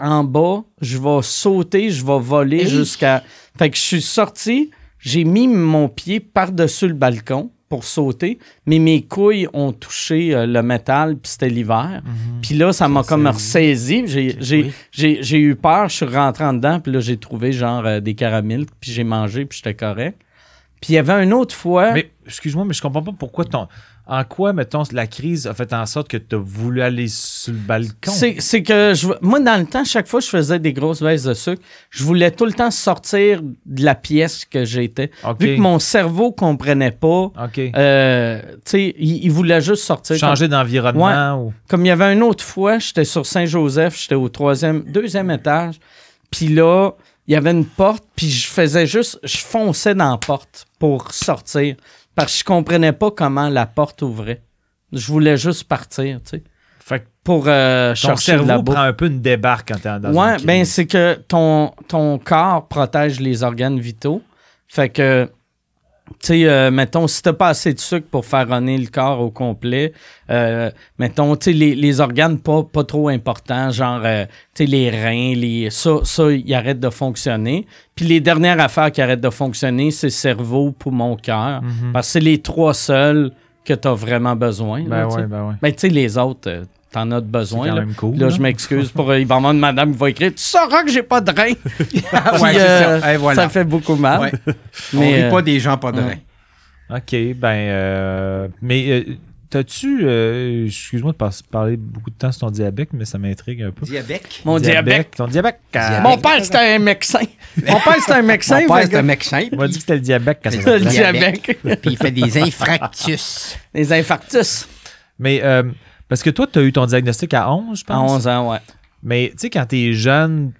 en bas, je vais sauter, je vais voler jusqu'à. Fait que je suis sorti, j'ai mis mon pied par-dessus le balcon pour sauter, mais mes couilles ont touché euh, le métal, puis c'était l'hiver. Mhm. Puis là, ça m'a comme ressaisi. J'ai eu peur, je suis rentré en dedans, puis là, j'ai trouvé genre euh, des caramels, puis j'ai mangé, puis j'étais correct. Puis il y avait une autre fois. Mais excuse-moi, mais je comprends pas pourquoi ton en quoi, mettons, la crise a fait en sorte que tu as voulu aller sur le balcon? C'est que je, moi, dans le temps, chaque fois que je faisais des grosses baisses de sucre, je voulais tout le temps sortir de la pièce que j'étais. Vu que mon cerveau comprenait pas, euh, il, voulait juste sortir. Changer d'environnement. Comme il y avait une autre fois, j'étais sur Saint-Joseph, j'étais au troisième, deuxième étage. Puis là, il y avait une porte, puis je faisais juste, je fonçais dans la porte pour sortir. Parce que je comprenais pas comment la porte ouvrait. Je voulais juste partir, tu sais. Fait que pour euh, ton cerveau prend un peu une débarque quand es dans Ouais, ben c'est que ton, ton corps protège les organes vitaux. Fait que tu sais, euh, mettons, si t'as pas assez de sucre pour faire ronner le corps au complet, euh, mettons, tu sais, les, organes pas, trop importants, genre, euh, tu sais, les reins, les, ça, ça, ils arrêtent de fonctionner. Puis les dernières affaires qui arrêtent de fonctionner, c'est cerveau, poumon, cœur. Mhm. Parce que c'est les trois seuls que tu as vraiment besoin. Ben ben ouais. Mais tu sais, les autres, t'en as besoin. là. là, je m'excuse pour euh, il va madame qui va écrire Tu sauras que j'ai pas de rein. ça. Euh, fait beaucoup mal. On euh, pas des gens pas de rein. OK, ben euh, mais euh, T'as-tu, excuse-moi de parler beaucoup de temps sur ton diabète, mais ça m'intrigue un peu. Diabète? Mon diabète. Ton diabète. Mon père, c'était un médecin. Mon père, c'était un médecin. Mon père, c'était un médecin. Il m'a dit que c'était le diabète quand ça Le diabète. Puis il fait des infarctus. Des infarctus. Mais parce que toi, tu as eu ton diagnostic à 11, je pense. À 11 ans, ouais. Mais tu sais, quand tu es jeune,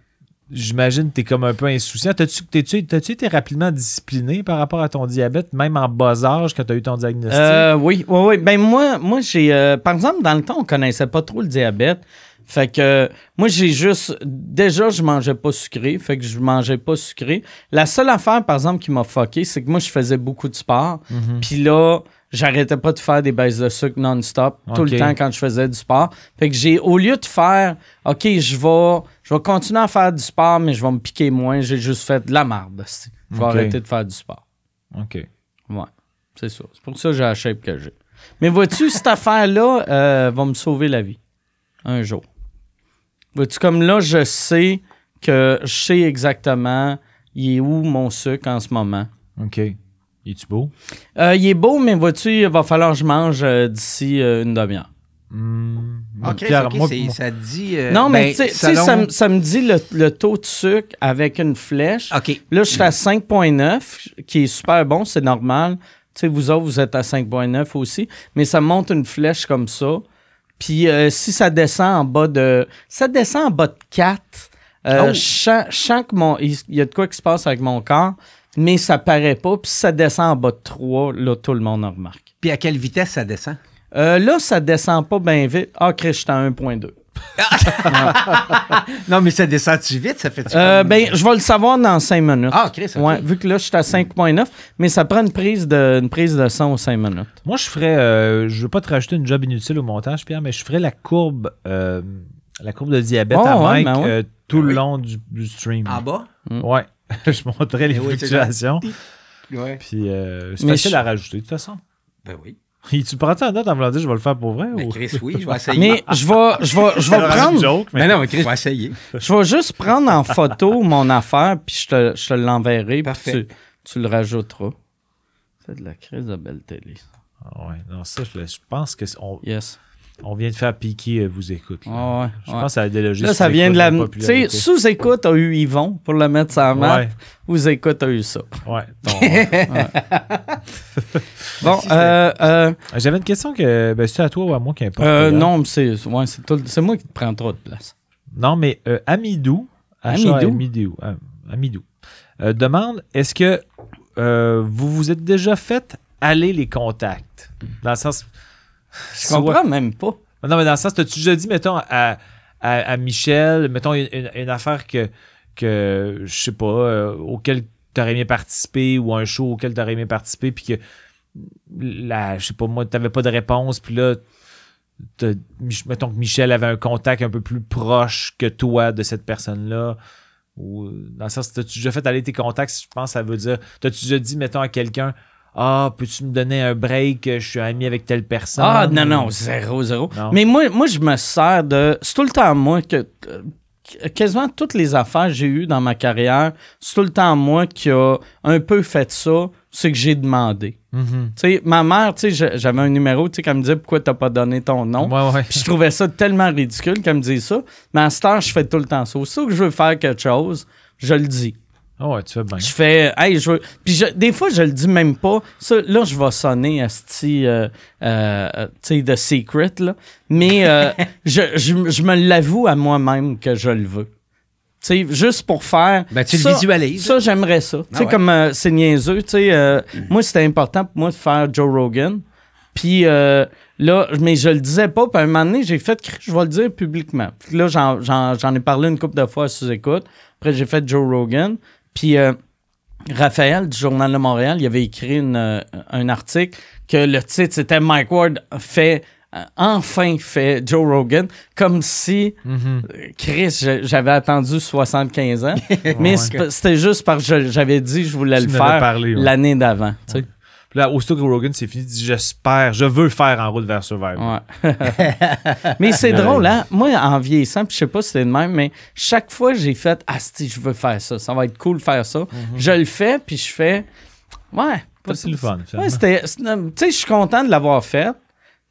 j'imagine que es comme un peu insouciant. as tu été rapidement discipliné par rapport à ton diabète, même en bas âge, quand as eu ton diagnostic? Euh, oui, oui, oui. Ben moi, moi j'ai... Euh, par exemple, dans le temps, on connaissait pas trop le diabète. Fait que moi, j'ai juste. Déjà, je mangeais pas sucré. Fait que je mangeais pas sucré. La seule affaire, par exemple, qui m'a fucké, c'est que moi, je faisais beaucoup de sport. Mhm. Puis là, j'arrêtais pas de faire des baisses de sucre non-stop tout le temps quand je faisais du sport. Fait que j'ai, au lieu de faire, OK, je vais, je continuer à faire du sport, mais je vais me piquer moins, j'ai juste fait de la marde. Je vais arrêter de faire du sport. OK. Ouais, c'est ça. C'est pour ça que j'ai la shape que j'ai. Mais vois-tu, cette affaire-là euh, va me sauver la vie un jour. Vois-tu, comme là, je sais que je sais exactement il est où mon sucre en ce moment. OK. Il est-tu beau? Euh, il est beau, mais vois-tu, il va falloir que je mange euh, d'ici euh, une demi-heure. Hmm. Ok, ça ça dit. non, mais ben, ça, me- dit le, taux de sucre avec une flèche. Ok. Là, je suis à 5.9, qui est super bon, c'est normal. Tu sais, vous autres, vous êtes à 5.9 aussi, mais ça monte une flèche comme ça. Puis si ça descend en bas de... Ça descend en bas de 4, Chaque, mon... il y a de quoi qui se passe avec mon corps mais ça paraît pas. Puis ça descend en bas de 3, là, tout le monde en remarque. Puis à quelle vitesse ça descend? Euh, là, ça descend pas bien vite. Ah, Chris, je suis à 1.2. non, mais ça descend-tu vite? Ça fait euh, ben, je vais le savoir dans 5 minutes. Ah, Chris. ça ouais, Vu que là, je suis à 5.9, mais ça prend une prise de, une prise de son aux 5 minutes. Moi, je ferais. Euh, je veux pas te rajouter une job inutile au montage, Pierre, mais je ferais la courbe. la courbe de diabète oh, à Mike ben tout le long du, stream. En bas? Oui. Hmm. Ouais. je montrerai les oui, fluctuations. Puis euh, c'est facile à rajouter de toute façon. Ben oui. tu prends ta note en voulant dire je vais le faire pour vrai ben, Chris, oui, je vais essayer. Mais je vais, je vais, je vais prendre. mais... Ben non, Chris, je vais essayer. Je vais juste prendre en photo mon affaire, puis je te, je te l'enverrai, puis tu, le rajouteras. C'est de la crise de belle télé. Ah ouais, non, ça, je, je pense que. On... Yes. On vient de faire piquer euh, vous écoute. Ah je pense à la ça vient de la. Tu sous écoute a eu Yvon pour le mettre sur la map. Vous écoute a eu ça. Ouais. bon, euh, euh, j'avais une question que ben, c'est à toi ou à moi qui importe. non, c'est c'est moi qui te prends trop de place. Non, mais Amidou, Amidou, Amidou, demande est-ce que vous vous êtes déjà fait aller les contacts dans le sens je comprends même pas. Non, mais dans le sens, t'as-tu déjà dit, mettons, à, Michel, mettons, une, affaire que, que je sais pas, euh, auquel t'aurais aimé participer ou un show auquel t'aurais aimé participer, puis que, là, je sais pas, moi, t'avais pas de réponse, puis là, mettons que Michel avait un contact un peu plus proche que toi de cette personne-là. Ou dans le sens, t'as-tu déjà fait aller tes contacts, je pense, ça veut dire. T'as-tu déjà dit, mettons, à quelqu'un, ah, peux-tu me donner un break? Je suis ami avec telle personne. Ah, non, non, zéro, zéro. Mais moi, moi, je me sers de. C'est tout le temps moi que. Quasiment toutes les affaires que j'ai eues dans ma carrière, c'est tout le temps moi qui a un peu fait ça, ce que j'ai demandé. Mm-hmm. Tu sais, Ma mère, tu j'avais un numéro tu qu'elle me disait pourquoi t'as pas donné ton nom. je trouvais ça tellement ridicule qu'elle me disait ça. Mais à je fais tout le temps ça. Aussi que je veux faire quelque chose, je le dis. Ah tu fais bien. Je fais, Puis des fois, je le dis même pas. là, je vais sonner à ce euh, euh Secret, Mais euh, je, me l'avoue à moi-même que je le veux. Tu sais, juste pour faire. Ben, tu le visualises. Ça, j'aimerais ça. Ah comme euh, c'est niaiseux, tu Moi, c'était important pour moi de faire Joe Rogan. Puis là, mais je le disais pas. Puis un moment donné, j'ai fait, je vais le dire publiquement. là, j'en ai parlé une couple de fois sous écoute. Après, j'ai fait Joe Rogan. Puis euh, Raphaël du Journal de Montréal, il avait écrit euh, un article que le titre c'était Mike Ward fait euh, enfin fait Joe Rogan comme si mhm. Chris j'avais attendu 75 ans mais c'était juste parce que j'avais dit je voulais le faire l'année d'avant, là, aussitôt que Rogan c'est fini, il dit J'espère, je veux faire en route vers ce Ouais. mais c'est drôle, hein. Moi, en vieillissant, puis je sais pas si c'est le même, mais chaque fois, j'ai fait Ah, si, je veux faire ça. Ça va être cool de faire ça. Mhm. Je le fais, puis je fais Ouais. Pas le fun. c'était. Euh, tu sais, je suis content de l'avoir fait,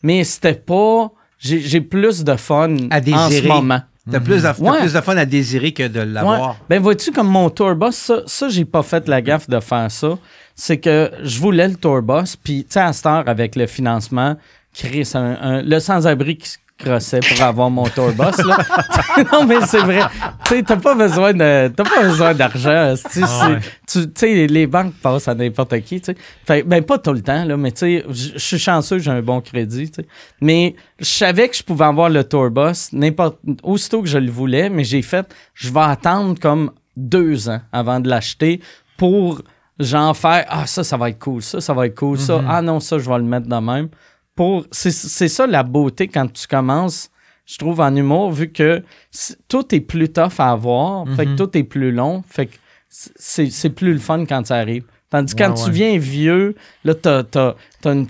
mais c'était pas. J'ai plus de fun à en ce moment. T'as mhm. plus, de, plus de fun à désirer que de l'avoir. Ben vois-tu, comme mon tour bus, ça, j'ai pas fait la gaffe de faire ça. C'est que je voulais le tour bus, puis tu sais, à cette heure, avec le financement, Chris, le sans-abri qui crossais pour avoir mon tour bus, là. non, mais c'est vrai. Tu t'as pas besoin de, t'as pas besoin d'argent. Ah, tu sais, les banques passent à n'importe qui, tu Ben, pas tout le temps, là, mais tu sais, je suis chanceux, j'ai un bon crédit, Mais je savais que je pouvais avoir le tour bus n'importe, aussitôt que je le voulais, mais j'ai fait, je vais attendre comme deux ans avant de l'acheter pour, j'en faire, ah, ça, ça va être cool, ça, ça va être cool, ça, mm-hmm. ah non, ça, je vais le mettre de même. C'est ça la beauté quand tu commences, je trouve, en humour, vu que tout est plus tough à avoir, fait mhm. tout est plus long, fait que c'est plus le fun quand ça arrive. Tandis que quand tu viens vieux, là, t'as, as, une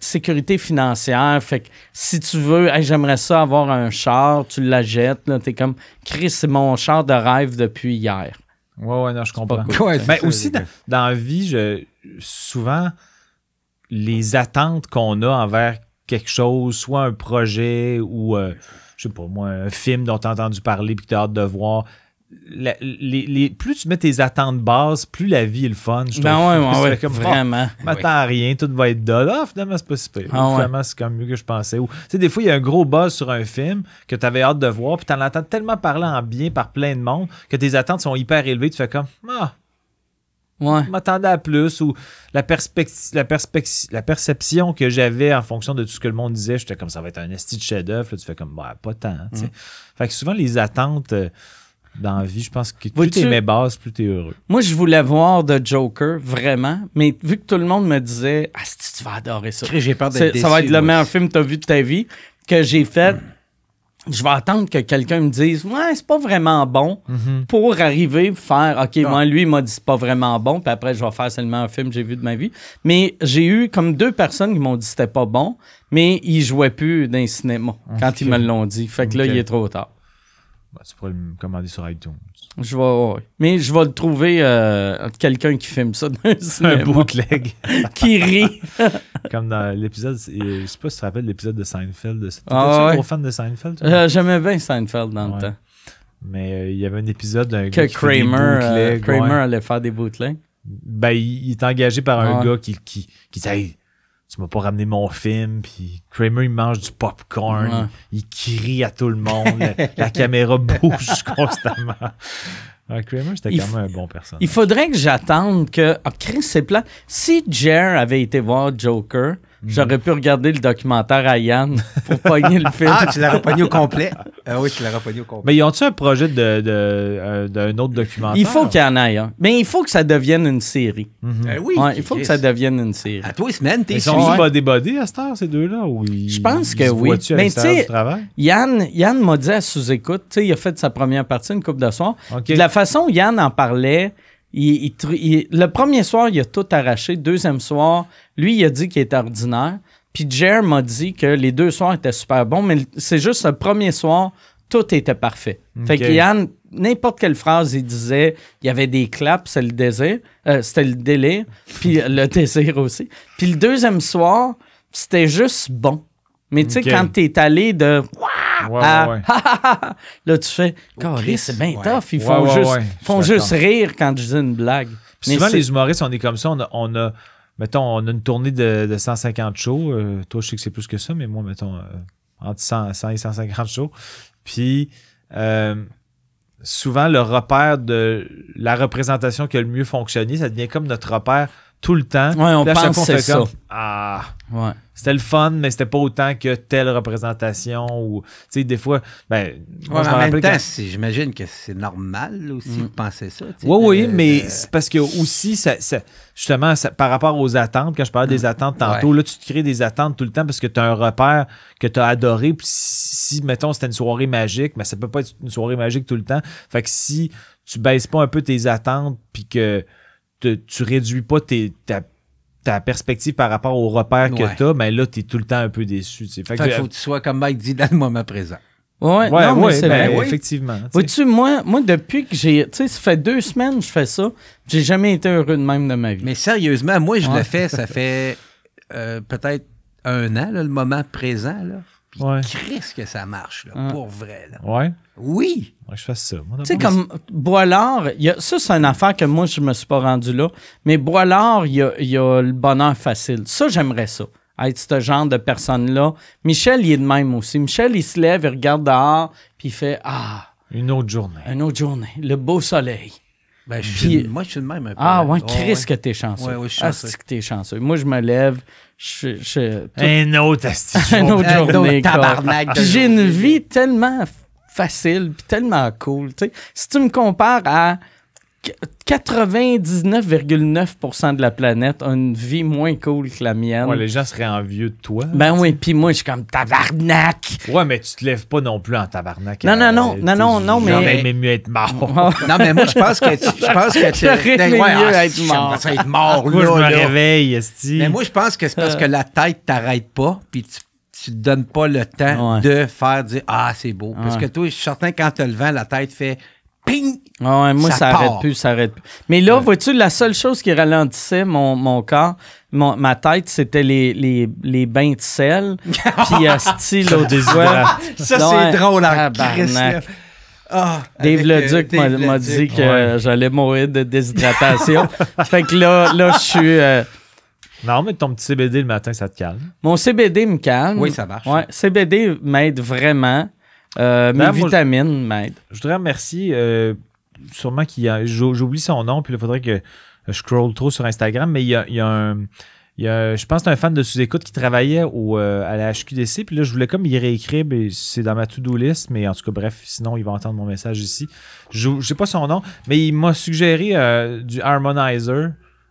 sécurité financière. Fait que si tu veux, j'aimerais ça avoir un char, tu la jettes. Là, t'es comme, Chris, c'est mon char de rêve depuis hier. Ouais, ouais, non, je comprends. Ben, aussi, dans, la vie, je, souvent, les attentes qu'on a envers quelque chose, soit un projet ou, euh, je sais pas moi, un film dont tu as entendu parler et que tu as hâte de voir. les, plus tu mets tes attentes basses, plus la vie est le fun. Je ben oh, vraiment. m'attends rien, tout va être de Ah, finalement, c'est pas si pire. Ah c'est comme mieux que je pensais. tu sais, des fois, il y a un gros buzz sur un film que tu avais hâte de voir, puis t'en entends tellement parler en bien par plein de monde que tes attentes sont hyper élevées. Tu fais comme, ah, Ouais. m'attendais à plus ou la, perspective la, perception que j'avais en fonction de tout ce que le monde disait, j'étais comme ça va être un esti de chef-d'œuvre, tu fais comme bah pas tant, hein, mm. Fait que souvent les attentes euh, dans la vie, je pense que plus t'es mes bases, plus t'es heureux. Moi, je voulais voir The Joker, vraiment, mais vu que tout le monde me disait Ah, tu vas adorer ça. J'ai Ça va être le meilleur film que t'as vu de ta vie que j'ai fait. Mm je vais attendre que quelqu'un me dise Ouais, c'est pas vraiment bon mhm. pour arriver faire OK, moi, lui, il m'a dit c'est pas vraiment bon, puis après, je vais faire seulement un film que j'ai vu de ma vie. Mais j'ai eu comme deux personnes qui m'ont dit c'était pas bon, mais ils jouaient plus dans le cinéma quand ils me l'ont dit. Fait que là, il est trop tard. Bah, tu pourrais le commander sur iTunes. Je vais, Mais je vais le trouver euh, quelqu'un qui filme ça dans un cinéma. bootleg. qui rit. Comme dans l'épisode, euh, je sais pas si tu te rappelles l'épisode de Seinfeld. Ah, tu es fan de Seinfeld? Euh, j'aimais bien Seinfeld dans le temps. Mais il y avait un épisode d'un Kramer, Kramer allait faire des bootlegs. Ben, il, est engagé par un gars qui, qui, qui dit tu m'as pas ramené mon film. Puis Kramer, il mange du popcorn, corn il, crie à tout le monde, la, caméra bouge constamment. Ah, Kramer, c'était quand même un bon personnage. Il faudrait que j'attende que. Ah, Chris, c'est plat. Si Jer avait été voir Joker, Mm. J'aurais pu regarder le documentaire à Yann pour pogner le film. Ah, tu l'aurais pogné au complet. Euh, oui, tu l'aurais pogné au complet. Mais ils ont-tu un projet d'un de, de, euh, autre documentaire? Il faut qu'il y en ait un. Mais il faut que ça devienne une série. Mm-hmm. Ben oui. il faut que ça devienne une série. À toi, semaine, t'es Ils sont body-body à cette heure, ces deux-là? Je pense que oui. -tu Mais tu Yann, m'a dit à sous-écoute, il a fait sa première partie une coupe de soir. De la façon Yann en parlait, le premier soir, il a tout arraché. Deuxième soir, lui, il a dit qu'il était ordinaire. Puis Jer m'a dit que les deux soirs étaient super bons, mais c'est juste le premier soir, tout était parfait. Fait que n'importe quelle phrase, il disait, il y avait des claps, c'est le désir, euh, c'était le délire, puis le désir aussi. Puis le deuxième soir, c'était juste bon. Mais tu sais, quand quand t'es allé de wouah » là, tu fais oh, carré, c'est bien tough. Ils font juste, juste rire quand je dis une blague. souvent, les humoristes, on est comme ça. On a, mettons, on a une tournée de, de 150 shows. Euh, toi, je sais que c'est plus que ça, mais moi, mettons, euh, entre 100, et 150 shows. Puis, euh, souvent, le repère de la représentation qui a le mieux fonctionné, ça devient comme notre repère tout le temps. on pense ça. Ah. C'était le fun, mais c'était pas autant que telle représentation ou tu sais des fois ben en même temps, j'imagine que c'est normal aussi de mm. penser ça. Oui oui, mais parce que aussi ça, justement par rapport aux attentes, quand je parlais des mm. attentes tantôt, là tu te crées des attentes tout le temps parce que tu as un repère que tu as adoré puis si, mettons c'était une soirée magique, mais ben, ça peut pas être une soirée magique tout le temps. Fait que si tu baisses pas un peu tes attentes puis que tu réduis pas ta, perspective par rapport au repères que t'as, tu ben mais là, tu es tout le temps un peu déçu. Fait, faut que tu sois comme Mike dit dans le moment présent. Ouais, ouais, ben vrai. effectivement. Vois-tu, moi, depuis que j'ai. Tu sais, ça fait deux semaines que je fais ça, j'ai jamais été heureux de même de ma vie. Mais sérieusement, moi, je le fais, ça fait euh, peut-être un an, le moment présent. Là. Puis ouais. que ça marche, là, pour vrai. Là. Oui. je fais ça. Tu sais, comme bois y ça, c'est une affaire que moi, je me suis pas rendu là. Mais Boilard, il y a, y a, le bonheur facile. Ça, j'aimerais ça. Être ce genre de personne-là. Michel, il est de même aussi. Michel, il se lève, il regarde dehors, puis il fait Ah. Une autre journée. Une autre journée. Le beau soleil. Ben, moi, je suis de même un peu. Ah, ouais, Chris, que t'es chanceux. Ouais, ouais, je suis chanceux. t'es chanceux. Moi, je me lève. Je, je, Un autre astuce. un autre journée. tabarnak. J'ai une vie tellement facile, puis tellement cool. Si tu me compares à 99,9% de la planète a une vie moins cool que la mienne. Ouais, les gens seraient envieux de toi. Ben oui, puis moi, je suis comme tabarnak. Ouais, mais tu te lèves pas non plus en tabarnak. Non, non, non, euh, non, non, non, mais. J'aurais aimé mieux être mort. Oh. non, mais moi, je pense que. Je pense que. J'aurais aimé mieux ah, être mort. Ça être mort, moi, je me réveille, Mais moi, je pense que c'est parce que la tête t'arrête pas, puis tu tu te donnes pas le temps de faire dire Ah, c'est beau. Parce que toi, je suis certain, quand tu le vent, la tête fait ping! Ah ouais, moi, ça, arrête plus, ça arrête plus. Mais là, vois-tu, la seule chose qui ralentissait mon, corps, ma tête, c'était les, les, bains de sel. puis, l'eau style au Ça, c'est drôle, hein, à ah, Dave Leduc euh, m'a dit que j'allais mourir de déshydratation. fait que là, là je suis. Euh, non, mais ton petit CBD le matin, ça te calme. Mon CBD me calme. Oui, ça marche. Ouais, CBD m'aide vraiment. Euh, mes vitamines Je voudrais remercier, euh, sûrement qu'il y a. J'oublie son nom, puis il faudrait que je scroll trop sur Instagram, mais il y a, il y a un. y a, je pense que un fan de sous-écoute qui travaillait au, euh, à la HQDC. Puis là, je voulais comme y réécrire, mais c'est dans ma to-do list. Mais en tout cas, bref, sinon, il va entendre mon message ici. Je ne sais pas son nom, mais il m'a suggéré euh, du Harmonizer.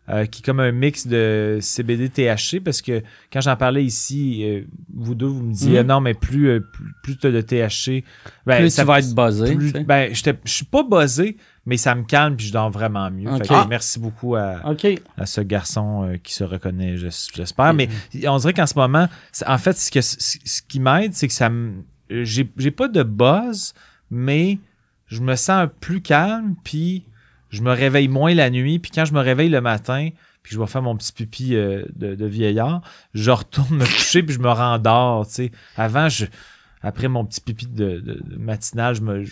Euh, qui est comme un mix de CBD THC parce que quand j'en parlais ici, euh, vous deux, vous me disiez mhm. non, mais plus, euh, plus, de THC, ben, plus ça va être buzzé. ben, je suis pas buzzé, mais ça me calme puis je dors vraiment mieux. Merci beaucoup à, ce garçon qui se reconnaît, j'espère. Mais mhm. on dirait qu'en ce moment, en fait, ce, qui m'aide, c'est que ça me. J'ai pas de buzz, mais je me sens plus calme puis je me réveille moins la nuit, puis quand je me réveille le matin, puis je vais faire mon petit pipi euh, de, vieillard, je retourne me coucher, puis je me rendors, tu sais. Avant, je, après mon petit pipi de, de, matinal, me...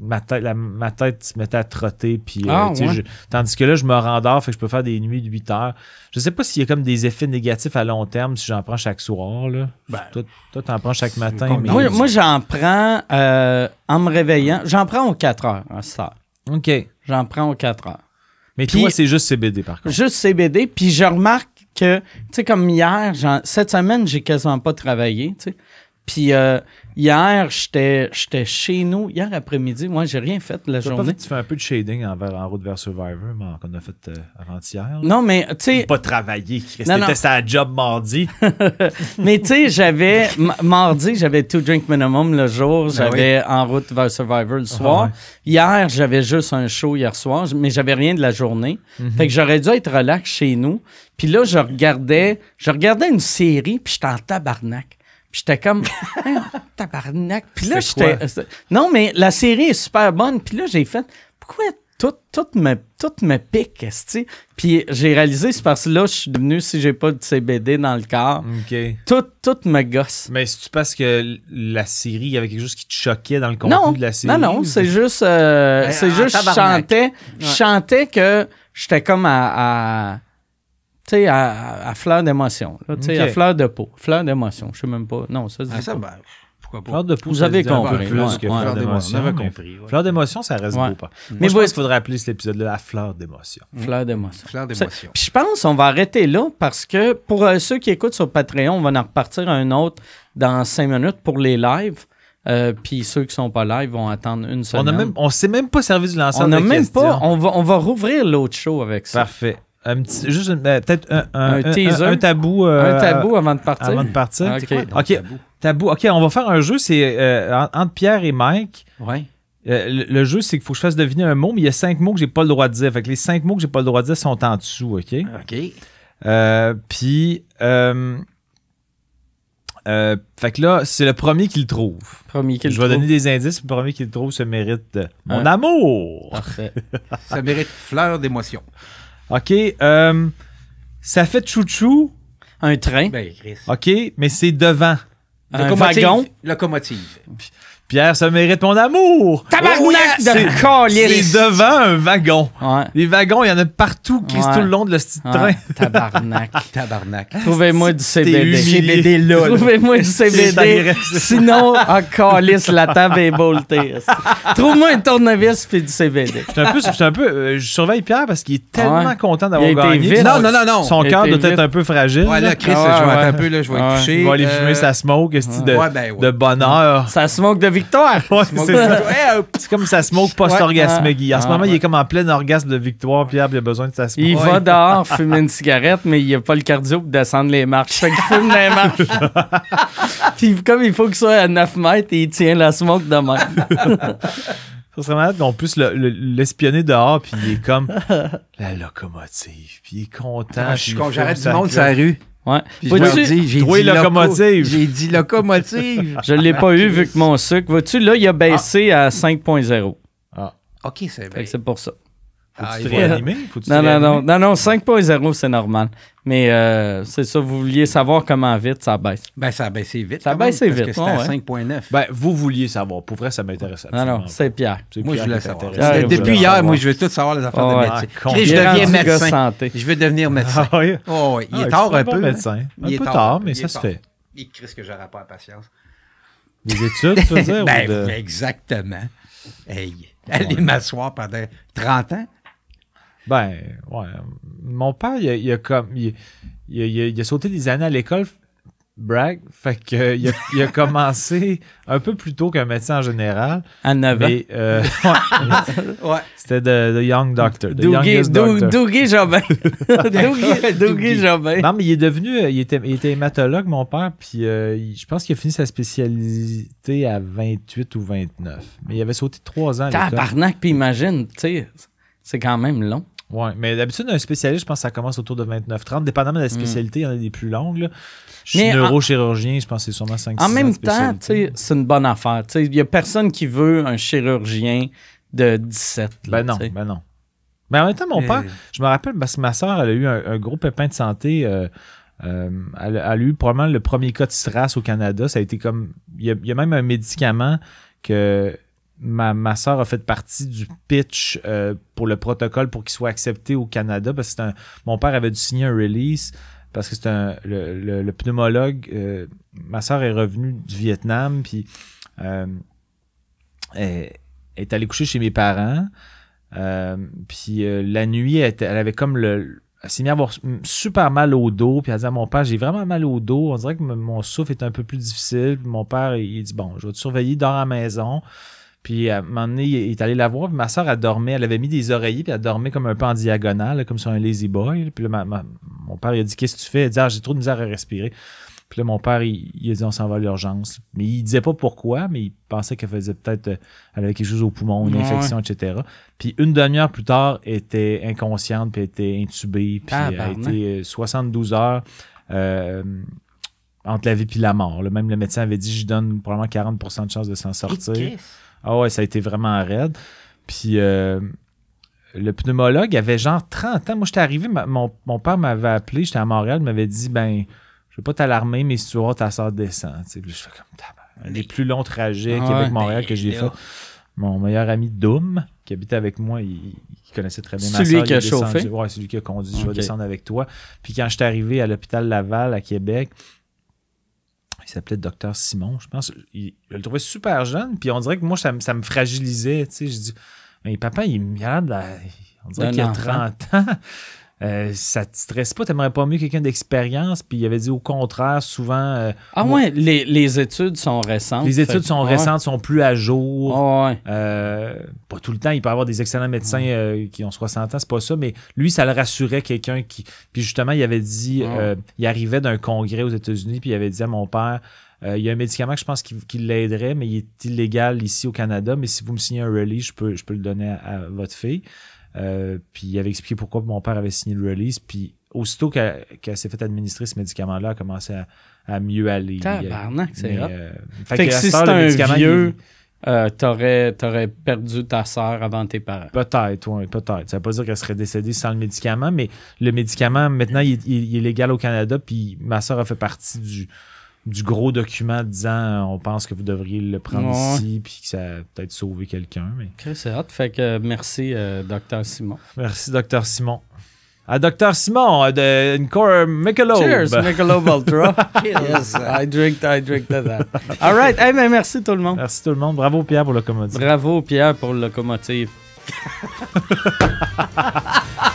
ma tête, ma se mettait à trotter puis euh, ah, tandis que là je me rendors fait que je peux faire des nuits de 8 heures je sais pas s'il y a comme des effets négatifs à long terme si j'en prends chaque soir là ben, toi t'en prends chaque matin moi, j'en prends euh, en me réveillant j'en prends aux 4 heures à OK. J'en prends aux 4 heures. Mais toi, c'est juste CBD, par contre. Juste CBD. Puis je remarque que, tu sais, comme hier, genre, cette semaine, j'ai quasiment pas travaillé. tu sais. Puis euh, hier, j'étais chez nous. Hier après-midi, moi, j'ai rien fait la journée. tu fais un peu de shading en, en route vers Survivor, qu'on a fait euh, avant-hier. Non, mais tu sais. Pas travaillé. C'était sa job mardi. mais tu sais, j'avais. mardi, j'avais two drink minimum le jour. Ben j'avais en route vers Survivor le soir. Ah hier, j'avais juste un show hier soir, mais j'avais rien de la journée. Mm-hmm. Fait que j'aurais dû être relax chez nous. Puis là, je regardais, je regardais une série, puis j'étais en tabarnak j'étais comme, tabarnak. Puis là, j'étais. Euh, non, mais la série est super bonne. Puis là, j'ai fait, pourquoi tout, tout, me, tout me pique, Puis j'ai réalisé, c'est parce que là, je suis devenu, si j'ai pas de CBD dans le corps, okay. tout, tout me gosse. Mais c'est-tu parce que la série, il y avait quelque chose qui te choquait dans le contenu de la série? Non, non, c'est juste, euh, c'est ah, juste, je chantais, chantais que j'étais comme à tu sais, à, fleur d'émotion. Tu sais, à fleur de peau. Fleur d'émotion. Je ne sais même pas. Non, ça, ah, ça, ben, pourquoi pas? Fleur de peau, vous avez compris. Plus que fleur d'émotion. compris. Fleur d'émotion, ça reste beau. Pas. mais je pense qu'il faudrait appeler cet épisode-là à mmh. fleur d'émotion. Fleur d'émotion. Fleur d'émotion. Puis je pense qu'on va arrêter là parce que pour euh, ceux qui écoutent sur Patreon, on va en repartir à un autre dans cinq minutes pour les lives. Euh, puis ceux qui sont pas live vont attendre une semaine. On ne s'est même pas servi du l'ensemble. On n'a même pas. On va, on va rouvrir l'autre show avec ça. Parfait. Un juste ben, peut-être un, tabou. Euh, un tabou avant de partir. Avant de partir. ok Tabou? OK, on va faire un jeu, c'est euh, entre Pierre et Mike. Ouais. Euh, le, jeu, c'est qu'il faut que je fasse deviner un mot, mais il y a cinq mots que j'ai pas le droit de dire. Fait que les cinq mots que j'ai pas le droit de dire sont en dessous, OK? OK. Puis. fait que là, c'est le premier qui le trouve. Premier qui Je vais donner des indices. Le premier qui le trouve se mérite mon amour. Parfait. ça mérite fleur d'émotion. OK. Euh, ça fait chouchou. Un train. Ben, OK, mais c'est devant. un Locomotive. Locomotive. Pierre ça mérite mon amour. Tabarnak de calice C'est devant un wagon. Les wagons, il y en a partout Chris tout le long de le de train. Tabarnak. Tabarnak. Trouvez-moi du CBD. CBD là. Trouvez-moi du CBD. Sinon, un ah, calice, la table est boltée. Trouve-moi un tournevis et du CBD. Je un peu, un peu euh, je surveille Pierre parce qu'il est tellement content d'avoir gagné. Vite. Non, non, non, non. Son cœur doit être un peu fragile. Ouais, là, Chris, je vais un peu, là, je vais coucher. Il va aller fumer euh, ben, sa smoke, de, de bonheur. Ça smoke de c'est comme ça smoke post-orgasme, Guy. En ah, ce moment, il est comme en plein orgasme de victoire, Pierre, il a besoin de sa smoke. Il va dehors fumer une cigarette, mais il a pas le cardio pour descendre les marches. Fait qu'il fume les marches. Puis comme il faut qu'il soit à 9 mètres, il tient la smoke de même. Ça serait malade qu'on puisse l'espionner dehors, puis il est comme la locomotive, puis il est content. Ah, je suis j'arrête du monde sur la rue. Ouais. J'ai dit locomotive. J'ai dit locomotive. je ne l'ai pas eu vu que mon sucre. tu là, il a baissé ah. à 5.0. Ah. OK, c'est C'est pour ça ah, il faut non, non, non, non, 5.0, c'est normal. Mais euh, c'est ça, vous vouliez savoir comment vite ça baisse. Ben, ça a baissé vite. Ça a baissé vite. Parce que c'était à 5.9. Ben, vous vouliez savoir. Pour vrai, ça m'intéresse. Non, non, c'est Pierre. Moi, je voulais savoir. Depuis hier, moi, je veux tout savoir les affaires de médecine. Ah, je deviens médecin. Je veux devenir ah, médecin. Oh, il est ah, tard un peu. Hein. Il tard, mais ça se fait. Il crie que j'aurais pas la patience. Des études, tu veux dire? Ben, exactement. Hey, aller m'asseoir pendant 30 ans. Ben, ouais. Mon père, il a, comme. Il, a, sauté des années à l'école, brag. Fait que, euh, il a, commencé un peu plus tôt qu'un médecin en général. À 9 ans. Euh, ouais. C'était de Young Doctor. Dougie, doctor. Jobin. Dougie, Jobin. Non, mais il est devenu. Euh, il était, était hématologue, mon père. Puis je pense qu'il a fini sa spécialité à 28 ou 29. Mais il avait sauté 3 ans. Tabarnak, puis imagine, tu sais. C'est quand même long. Oui, mais d'habitude, un spécialiste, je pense que ça commence autour de 29-30. Dépendamment de la mm. spécialité, il y en a des plus longues. Je suis neurochirurgien, je pense que c'est sûrement 5 En même temps, c'est une bonne affaire. Il n'y a personne qui veut un chirurgien de 17. Là, ben non, ben non. Mais en même temps, mon père, je me rappelle parce que ma soeur, elle a eu un, gros pépin de santé. Euh, euh, elle, a eu probablement le premier cas de strass au Canada. Ça a été comme. il y a même un médicament que ma, ma soeur a fait partie du pitch euh, pour le protocole pour qu'il soit accepté au Canada parce que mon père avait dû signer un release parce que c'est un le, pneumologue euh, ma soeur est revenue du Vietnam puis euh, elle, est allée coucher chez mes parents puis la nuit elle, avait comme le elle s'est à avoir super mal au dos, puis elle dit à mon père, j'ai vraiment mal au dos, on dirait que mon souffle est un peu plus difficile. mon père, il dit, bon, je vais te surveiller, dans à la maison. Puis à un moment donné, il est allé la voir, puis ma soeur, a dormi, elle avait mis des oreillers, puis elle dormait comme un peu en diagonale, comme sur un lazy boy. Puis là, mon père, il a dit Qu'est-ce que tu fais Elle dit Ah, j'ai trop de misère à respirer. Puis là, mon père, il, a dit On s'en va à l'urgence. Mais il disait pas pourquoi, mais il pensait qu'elle faisait peut-être. Euh, elle avait quelque chose au poumon, une infection, etc. Puis une demi-heure plus tard, elle était inconsciente, puis elle était intubée, puis elle a été 72 euh, heures. Euh, entre la vie et la mort. même le médecin avait dit, je donne probablement 40 de chances de s'en sortir. Ah ouais, ça a été vraiment raide. Puis euh, le pneumologue avait genre 30 ans. Moi, j'étais arrivé, mon, père m'avait appelé, j'étais à Montréal, il m'avait dit Ben, je vais pas t'alarmer, mais si tu vois, ta soeur descend. Puis je fais comme Un des plus longs trajets ah, Québec-Montréal ben que j'ai fait. Mon meilleur ami Doom, qui habitait avec moi, il, connaissait très bien ma soeur. Celui qui a chauffé. Ouais, c'est lui qui a conduit, je vais descendre avec toi. Puis quand j'étais arrivé à l'hôpital Laval à Québec, il s'appelait Docteur Simon, je pense. Il, je le trouvais super jeune, puis on dirait que moi, ça, me fragilisait. Tu sais, je dis, mais papa, il, me regarde... On dirait qu'il a 30 ans. Euh, ça te stresse pas, t'aimerais pas mieux quelqu'un d'expérience, puis il avait dit au contraire, souvent... Euh, ah ouais, les, études sont récentes. Les études sont récentes, sont plus à jour. Ah, euh, pas tout le temps, il peut y avoir des excellents médecins qui ont 60 ans, c'est pas ça, mais lui, ça le rassurait quelqu'un qui... Puis justement, il avait dit, il arrivait d'un congrès aux États-Unis, puis il avait dit à mon père, il y a un médicament que je pense qu'il l'aiderait, mais il est illégal ici au Canada, mais si vous me signez un release, je peux, je peux le donner à votre fille. Euh, puis il avait expliqué pourquoi mon père avait signé le release. Puis aussitôt qu'elle s'est fait administrer ce médicament-là, elle a commencé à, mieux aller. Tabarnak, c'est euh, Fait, que, si c'était un vieux, euh, t'aurais aurais perdu ta sœur avant tes parents. Peut-être, oui, peut-être. Ça veut pas dire qu'elle serait décédée sans le médicament, mais le médicament, maintenant, il, est légal au Canada, puis ma sœur a fait partie du du gros document disant euh, on pense que vous devriez le prendre ici puis que ça a peut-être sauvé quelqu'un. Mais... c'est hot. Fait que euh, merci, euh, Docteur Simon. Merci, Docteur Simon. À Docteur Simon, de Encore Michelob. Cheers, Michelob Ultra. yes, I drink, I drink that. All right. Ben, merci tout le monde. Merci tout le monde. Bravo, Pierre, pour le Locomotive. Bravo, Pierre, pour le Locomotive.